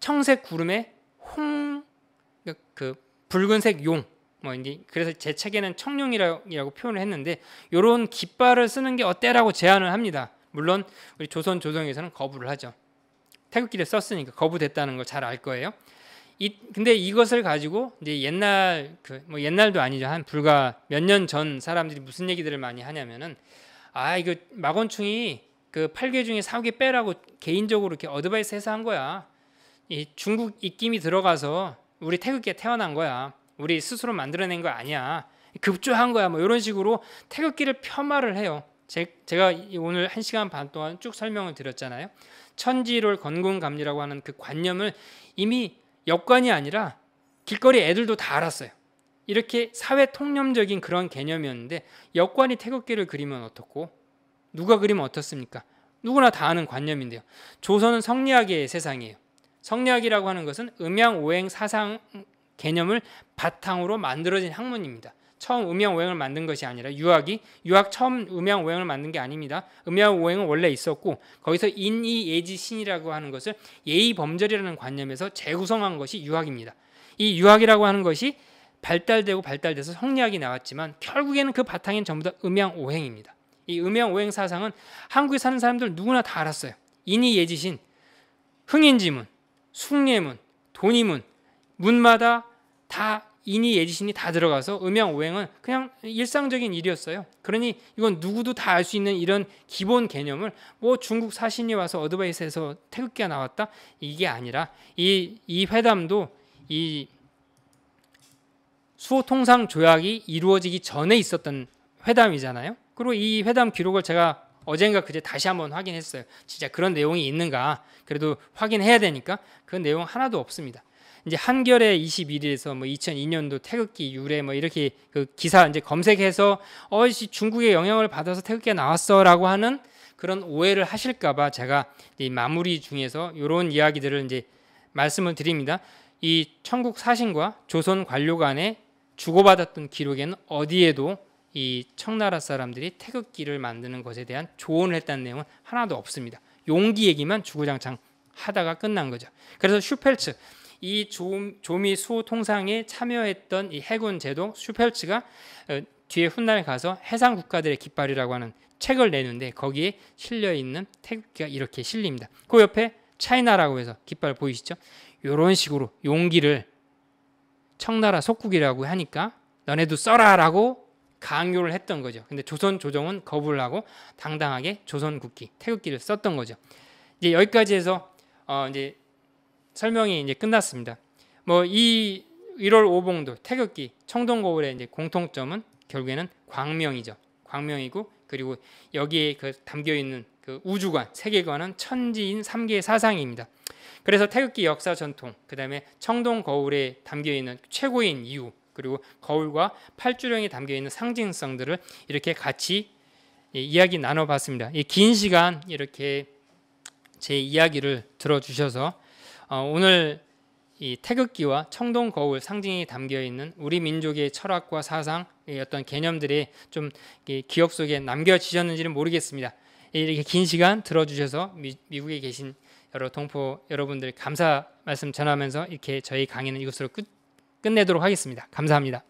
청색 구름에 홍그 그러니까 붉은색 용뭐 이제 그래서 제 책에는 청룡이라고 표현을 했는데 이런 깃발을 쓰는 게 어때라고 제안을 합니다. 물론 우리 조선 조정에서는 거부를 하죠. 태극기를 썼으니까 거부됐다는 걸 잘 알 거예요. 이, 근데 이것을 가지고 이제 옛날 그 뭐 옛날도 아니죠 한 불과 몇 년 전 사람들이 무슨 얘기들을 많이 하냐면은 아 이거 마건충이 그 8개 중에 사개 빼라고 개인적으로 이렇게 어드바이스 해서 한 거야. 이 중국 입김이 들어가서 우리 태극기에 태어난 거야. 우리 스스로 만들어낸 거 아니야. 급조한 거야. 뭐 이런 식으로 태극기를 폄하를 해요. 제, 가 오늘 한 시간 반 동안 쭉 설명을 드렸잖아요. 천지를 건공감리라고 하는 그 관념을 이미 역관이 아니라 길거리 애들도 다 알았어요. 이렇게 사회 통념적인 그런 개념이었는데 역관이 태극기를 그리면 어떻고 누가 그리면 어떻습니까? 누구나 다 아는 관념인데요. 조선은 성리학의 세상이에요. 성리학이라고 하는 것은 음양 오행 사상 개념을 바탕으로 만들어진 학문입니다. 처음 음양 오행을 만든 것이 아니라 유학이 유학 처음 음양 오행을 만든 게 아닙니다. 음양 오행은 원래 있었고 거기서 인이 예지 신이라고 하는 것을 예의 범절이라는 관념에서 재구성한 것이 유학입니다. 이 유학이라고 하는 것이 발달되고 발달돼서 성리학이 나왔지만 결국에는 그 바탕엔 전부 다 음양 오행입니다. 이 음양 오행 사상은 한국에 사는 사람들 누구나 다 알았어요. 인이 예지신, 흥인지문, 숭례문, 돈이문 문마다 다 인이 예지신이 다 들어가서 음양 오행은 그냥 일상적인 일이었어요. 그러니 이건 누구도 다 알 수 있는 이런 기본 개념을 뭐 중국 사신이 와서 어드바이스에서 태극기가 나왔다 이게 아니라 이 이 회담도 이 수호 통상 조약이 이루어지기 전에 있었던 회담이잖아요. 그리고 이 회담 기록을 제가 어젠가 그제 다시 한번 확인했어요. 진짜 그런 내용이 있는가? 그래도 확인해야 되니까 그 내용 하나도 없습니다. 이제 한겨레 21일에서 뭐 2002년도 태극기 유래 뭐 이렇게 그 기사 이제 검색해서 어이 중국의 영향을 받아서 태극기가 나왔어라고 하는 그런 오해를 하실까봐 제가 이 마무리 중에서 이런 이야기들을 이제 말씀을 드립니다. 이 천국 사신과 조선 관료 간에 주고받았던 기록에는 어디에도 이 청나라 사람들이 태극기를 만드는 것에 대한 조언을 했다는 내용은 하나도 없습니다. 용기 얘기만 주구장창 하다가 끝난 거죠. 그래서 슈펠츠 이 조, 조미수 호 통상에 참여했던 이 해군 제독 슈펠츠가 어, 뒤에 훗날 가서 해상 국가들의 깃발이라고 하는 책을 내는데 거기에 실려 있는 태극기가 이렇게 실립니다. 그 옆에 차이나라고 해서 깃발 보이시죠? 요런 식으로 용기를 청나라 속국이라고 하니까 너네도 써라라고 강요를 했던 거죠. 근데 조선 조정은 거부를 하고 당당하게 조선 국기 태극기를 썼던 거죠. 이제 여기까지 해서 어 이제 설명이 이제 끝났습니다. 뭐이 1월 오봉도 태극기 청동고을의 이제 공통점은 결국에는 광명이죠. 광명이고 그리고 여기에 그 담겨 있는 그 우주관 세계관은 천지인 3개 사상입니다. 그래서 태극기 역사 전통, 그다음에 청동 거울에 담겨 있는 최고인 이유, 그리고 거울과 팔주령이 담겨 있는 상징성들을 이렇게 같이 이야기 나눠봤습니다. 긴 시간 이렇게 제 이야기를 들어주셔서 어, 오늘 이 태극기와 청동 거울 상징이 담겨 있는 우리 민족의 철학과 사상 의 어떤 개념들이 좀 기억 속에 남겨지셨는지는 모르겠습니다. 이렇게 긴 시간 들어주셔서 미, 국에 계신 여러 동포 여러분들 감사 말씀 전하면서 이렇게 저희 강의는 이것으로 끝, 끝내도록 하겠습니다. 감사합니다.